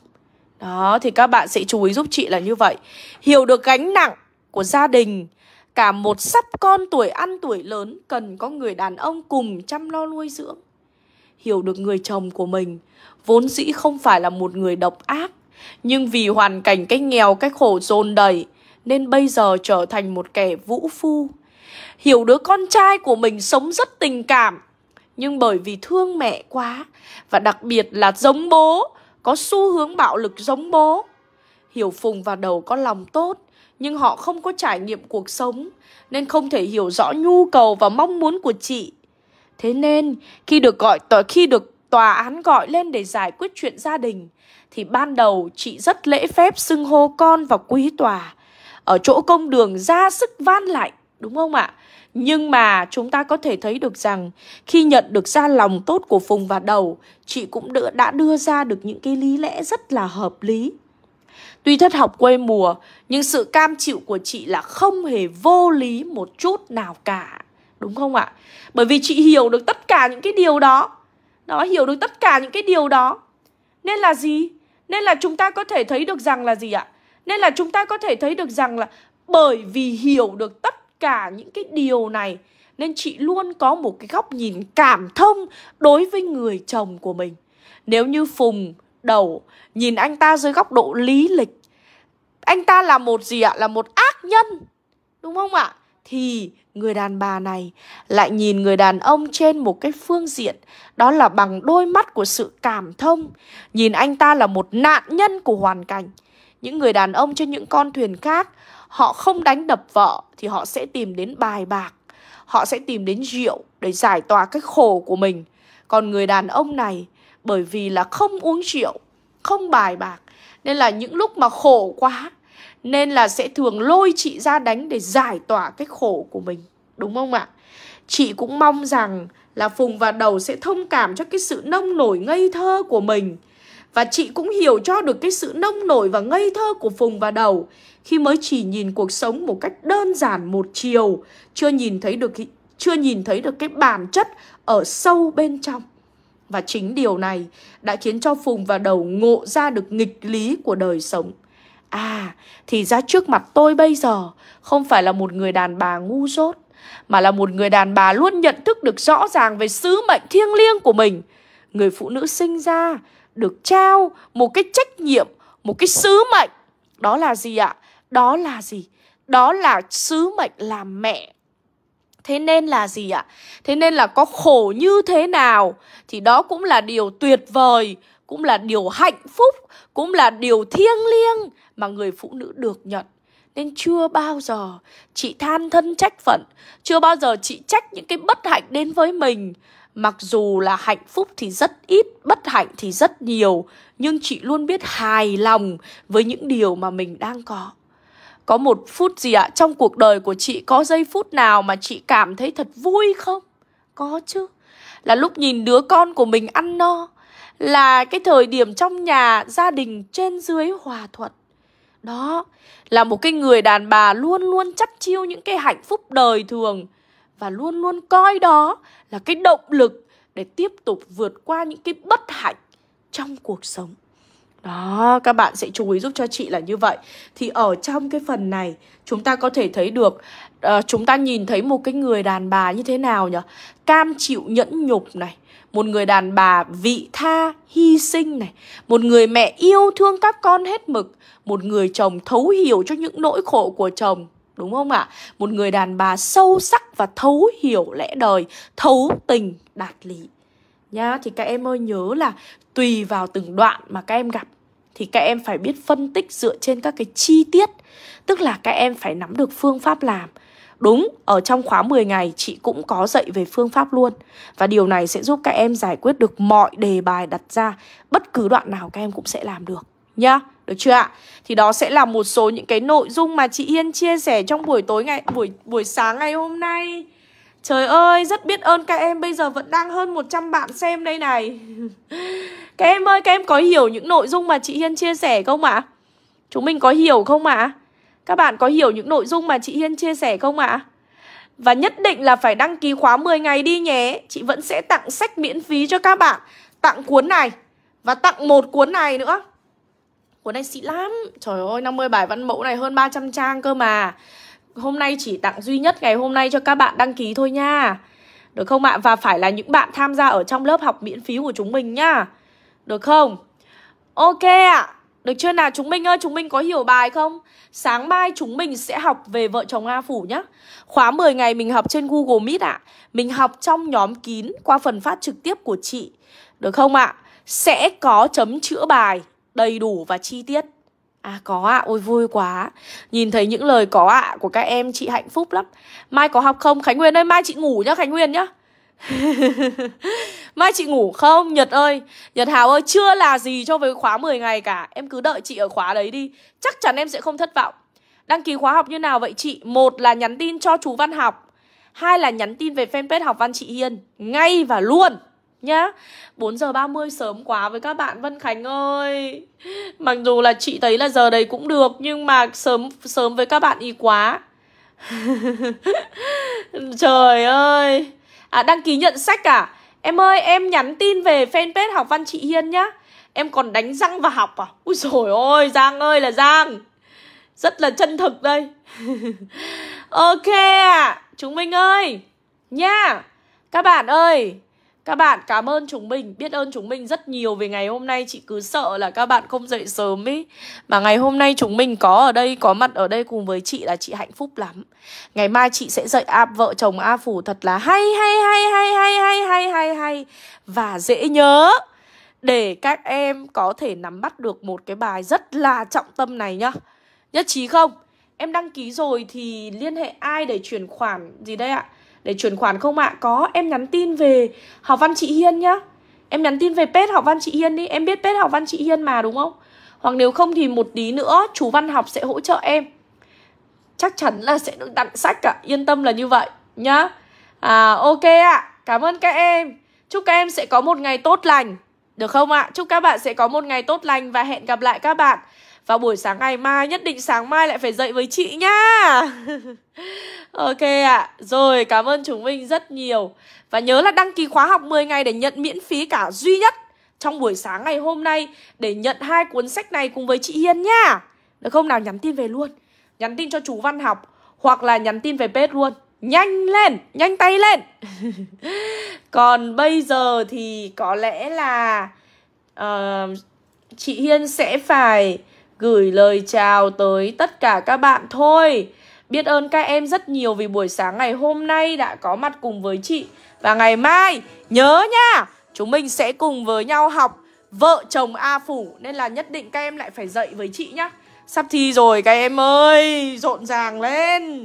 Đó thì các bạn sẽ chú ý giúp chị là như vậy. Hiểu được gánh nặng của gia đình cả một sắp con tuổi ăn tuổi lớn cần có người đàn ông cùng chăm lo nuôi dưỡng hiểu được người chồng của mình vốn dĩ không phải là một người độc ác nhưng vì hoàn cảnh cái nghèo cái khổ dồn đầy nên bây giờ trở thành một kẻ vũ phu hiểu đứa con trai của mình sống rất tình cảm nhưng bởi vì thương mẹ quá và đặc biệt là giống bố có xu hướng bạo lực giống bố hiểu phùng và đầu có lòng tốt nhưng họ không có trải nghiệm cuộc sống nên không thể hiểu rõ nhu cầu và mong muốn của chị. Thế nên, khi được gọi khi được tòa án gọi lên để giải quyết chuyện gia đình thì ban đầu chị rất lễ phép xưng hô con và quý tòa ở chỗ công đường ra sức van lại đúng không ạ? Nhưng mà chúng ta có thể thấy được rằng khi nhận được ra lòng tốt của Phùng và Đầu, chị cũng đã đưa ra được những cái lý lẽ rất là hợp lý Tuy thất học quê mùa, nhưng sự cam chịu của chị là không hề vô lý một chút nào cả. Đúng không ạ? Bởi vì chị hiểu được tất cả những cái điều đó. Đó, hiểu được tất cả những cái điều đó. Nên là gì? Nên là chúng ta có thể thấy được rằng là gì ạ? Nên là chúng ta có thể thấy được rằng là bởi vì hiểu được tất cả những cái điều này nên chị luôn có một cái góc nhìn cảm thông đối với người chồng của mình. Nếu như Phùng đầu nhìn anh ta dưới góc độ lý lịch anh ta là một gì ạ là một ác nhân đúng không ạ thì người đàn bà này lại nhìn người đàn ông trên một cái phương diện đó là bằng đôi mắt của sự cảm thông nhìn anh ta là một nạn nhân của hoàn cảnh những người đàn ông trên những con thuyền khác họ không đánh đập vợ thì họ sẽ tìm đến bài bạc họ sẽ tìm đến rượu để giải tỏa cái khổ của mình còn người đàn ông này bởi vì là không uống rượu không bài bạc nên là những lúc mà khổ quá nên là sẽ thường lôi chị ra đánh để giải tỏa cái khổ của mình đúng không ạ chị cũng mong rằng là phùng và đầu sẽ thông cảm cho cái sự nông nổi ngây thơ của mình và chị cũng hiểu cho được cái sự nông nổi và ngây thơ của Phùng và Đầu khi mới chỉ nhìn cuộc sống một cách đơn giản một chiều, chưa nhìn thấy được cái, chưa nhìn thấy được cái bản chất ở sâu bên trong. Và chính điều này đã khiến cho Phùng và Đầu ngộ ra được nghịch lý của đời sống. À, thì ra trước mặt tôi bây giờ không phải là một người đàn bà ngu dốt, mà là một người đàn bà luôn nhận thức được rõ ràng về sứ mệnh thiêng liêng của mình. Người phụ nữ sinh ra được trao một cái trách nhiệm, một cái sứ mệnh. Đó là gì ạ? Đó là gì? Đó là sứ mệnh làm mẹ Thế nên là gì ạ? Thế nên là có khổ như thế nào thì đó cũng là điều tuyệt vời, cũng là điều hạnh phúc, cũng là điều thiêng liêng mà người phụ nữ được nhận. Nên chưa bao giờ chị than thân trách phận, chưa bao giờ chị trách những cái bất hạnh đến với mình. Mặc dù là hạnh phúc thì rất ít, bất hạnh thì rất nhiều, nhưng chị luôn biết hài lòng với những điều mà mình đang có. Có một phút gì ạ à, Trong cuộc đời của chị có giây phút nào Mà chị cảm thấy thật vui không Có chứ Là lúc nhìn đứa con của mình ăn no Là cái thời điểm trong nhà Gia đình trên dưới hòa thuận Đó Là một cái người đàn bà luôn luôn chắt chiêu Những cái hạnh phúc đời thường Và luôn luôn coi đó Là cái động lực để tiếp tục vượt qua những cái bất hạnh trong cuộc sống đó, các bạn sẽ chú ý giúp cho chị là như vậy. Thì ở trong cái phần này, chúng ta có thể thấy được, uh, chúng ta nhìn thấy một cái người đàn bà như thế nào nhỉ? Cam chịu nhẫn nhục này, một người đàn bà vị tha, hy sinh này, một người mẹ yêu thương các con hết mực, một người chồng thấu hiểu cho những nỗi khổ của chồng, đúng không ạ? Một người đàn bà sâu sắc và thấu hiểu lẽ đời, thấu tình đạt lý. Nhá, thì các em ơi nhớ là tùy vào từng đoạn mà các em gặp thì các em phải biết phân tích dựa trên các cái chi tiết tức là các em phải nắm được phương pháp làm Đúng, ở trong khóa 10 ngày chị cũng có dạy về phương pháp luôn Và điều này sẽ giúp các em giải quyết được mọi đề bài đặt ra Bất cứ đoạn nào các em cũng sẽ làm được Nhá, được chưa ạ? Thì đó sẽ là một số những cái nội dung mà chị Hiên chia sẻ trong buổi tối ngày buổi buổi sáng ngày hôm nay Trời ơi, rất biết ơn các em bây giờ vẫn đang hơn 100 bạn xem đây này (laughs) Các em ơi, các em có hiểu những nội dung mà chị Hiên chia sẻ không ạ? À? Chúng mình có hiểu không ạ? À? Các bạn có hiểu những nội dung mà chị Hiên chia sẻ không ạ? À? Và nhất định là phải đăng ký khóa 10 ngày đi nhé Chị vẫn sẽ tặng sách miễn phí cho các bạn Tặng cuốn này Và tặng một cuốn này nữa Cuốn này xịn lắm Trời ơi, 50 bài văn mẫu này hơn 300 trang cơ mà hôm nay chỉ tặng duy nhất ngày hôm nay cho các bạn đăng ký thôi nha Được không ạ? Và phải là những bạn tham gia ở trong lớp học miễn phí của chúng mình nhá Được không? Ok ạ à. Được chưa nào? Chúng mình ơi, chúng mình có hiểu bài không? Sáng mai chúng mình sẽ học về vợ chồng A Phủ nhá. Khóa 10 ngày mình học trên Google Meet ạ. À. Mình học trong nhóm kín qua phần phát trực tiếp của chị. Được không ạ? À? Sẽ có chấm chữa bài đầy đủ và chi tiết. À có ạ, à, ôi vui quá Nhìn thấy những lời có ạ à của các em chị hạnh phúc lắm Mai có học không? Khánh Nguyên ơi, mai chị ngủ nhá Khánh Nguyên nhá (laughs) Mai chị ngủ không? Nhật ơi Nhật Hào ơi, chưa là gì cho với khóa 10 ngày cả Em cứ đợi chị ở khóa đấy đi Chắc chắn em sẽ không thất vọng Đăng ký khóa học như nào vậy chị? Một là nhắn tin cho chú Văn học Hai là nhắn tin về fanpage học văn chị Hiên Ngay và luôn nhá 4 giờ 30 sớm quá với các bạn Vân Khánh ơi Mặc dù là chị thấy là giờ đấy cũng được Nhưng mà sớm sớm với các bạn ý quá (laughs) Trời ơi À đăng ký nhận sách à Em ơi em nhắn tin về fanpage học văn chị Hiên nhá Em còn đánh răng và học à Úi dồi ôi Giang ơi là Giang Rất là chân thực đây (laughs) Ok à. Chúng mình ơi Nha Các bạn ơi các bạn cảm ơn chúng mình, biết ơn chúng mình rất nhiều vì ngày hôm nay chị cứ sợ là các bạn không dậy sớm ý. Mà ngày hôm nay chúng mình có ở đây, có mặt ở đây cùng với chị là chị hạnh phúc lắm. Ngày mai chị sẽ dậy áp vợ chồng A Phủ thật là hay hay hay hay hay hay hay hay hay và dễ nhớ để các em có thể nắm bắt được một cái bài rất là trọng tâm này nhá. Nhất trí không? Em đăng ký rồi thì liên hệ ai để chuyển khoản gì đây ạ? để chuyển khoản không ạ? À? Có, em nhắn tin về học văn chị Hiên nhá. Em nhắn tin về pet học văn chị Hiên đi, em biết pet học văn chị Hiên mà đúng không? Hoặc nếu không thì một tí nữa chú văn học sẽ hỗ trợ em. Chắc chắn là sẽ được tặng sách cả, yên tâm là như vậy nhá. À ok ạ, à. cảm ơn các em. Chúc các em sẽ có một ngày tốt lành. Được không ạ? À? Chúc các bạn sẽ có một ngày tốt lành và hẹn gặp lại các bạn vào buổi sáng ngày mai Nhất định sáng mai lại phải dậy với chị nhá (laughs) Ok ạ à. Rồi cảm ơn chúng mình rất nhiều Và nhớ là đăng ký khóa học 10 ngày Để nhận miễn phí cả duy nhất Trong buổi sáng ngày hôm nay Để nhận hai cuốn sách này cùng với chị Hiên nhá Được không nào nhắn tin về luôn Nhắn tin cho chú Văn học Hoặc là nhắn tin về pet luôn Nhanh lên, nhanh tay lên (laughs) Còn bây giờ thì có lẽ là uh, Chị Hiên sẽ phải gửi lời chào tới tất cả các bạn thôi. Biết ơn các em rất nhiều vì buổi sáng ngày hôm nay đã có mặt cùng với chị. Và ngày mai, nhớ nha, chúng mình sẽ cùng với nhau học vợ chồng A Phủ. Nên là nhất định các em lại phải dậy với chị nhá. Sắp thi rồi các em ơi, rộn ràng lên.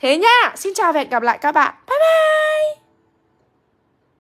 Thế nhá, xin chào và hẹn gặp lại các bạn. Bye bye!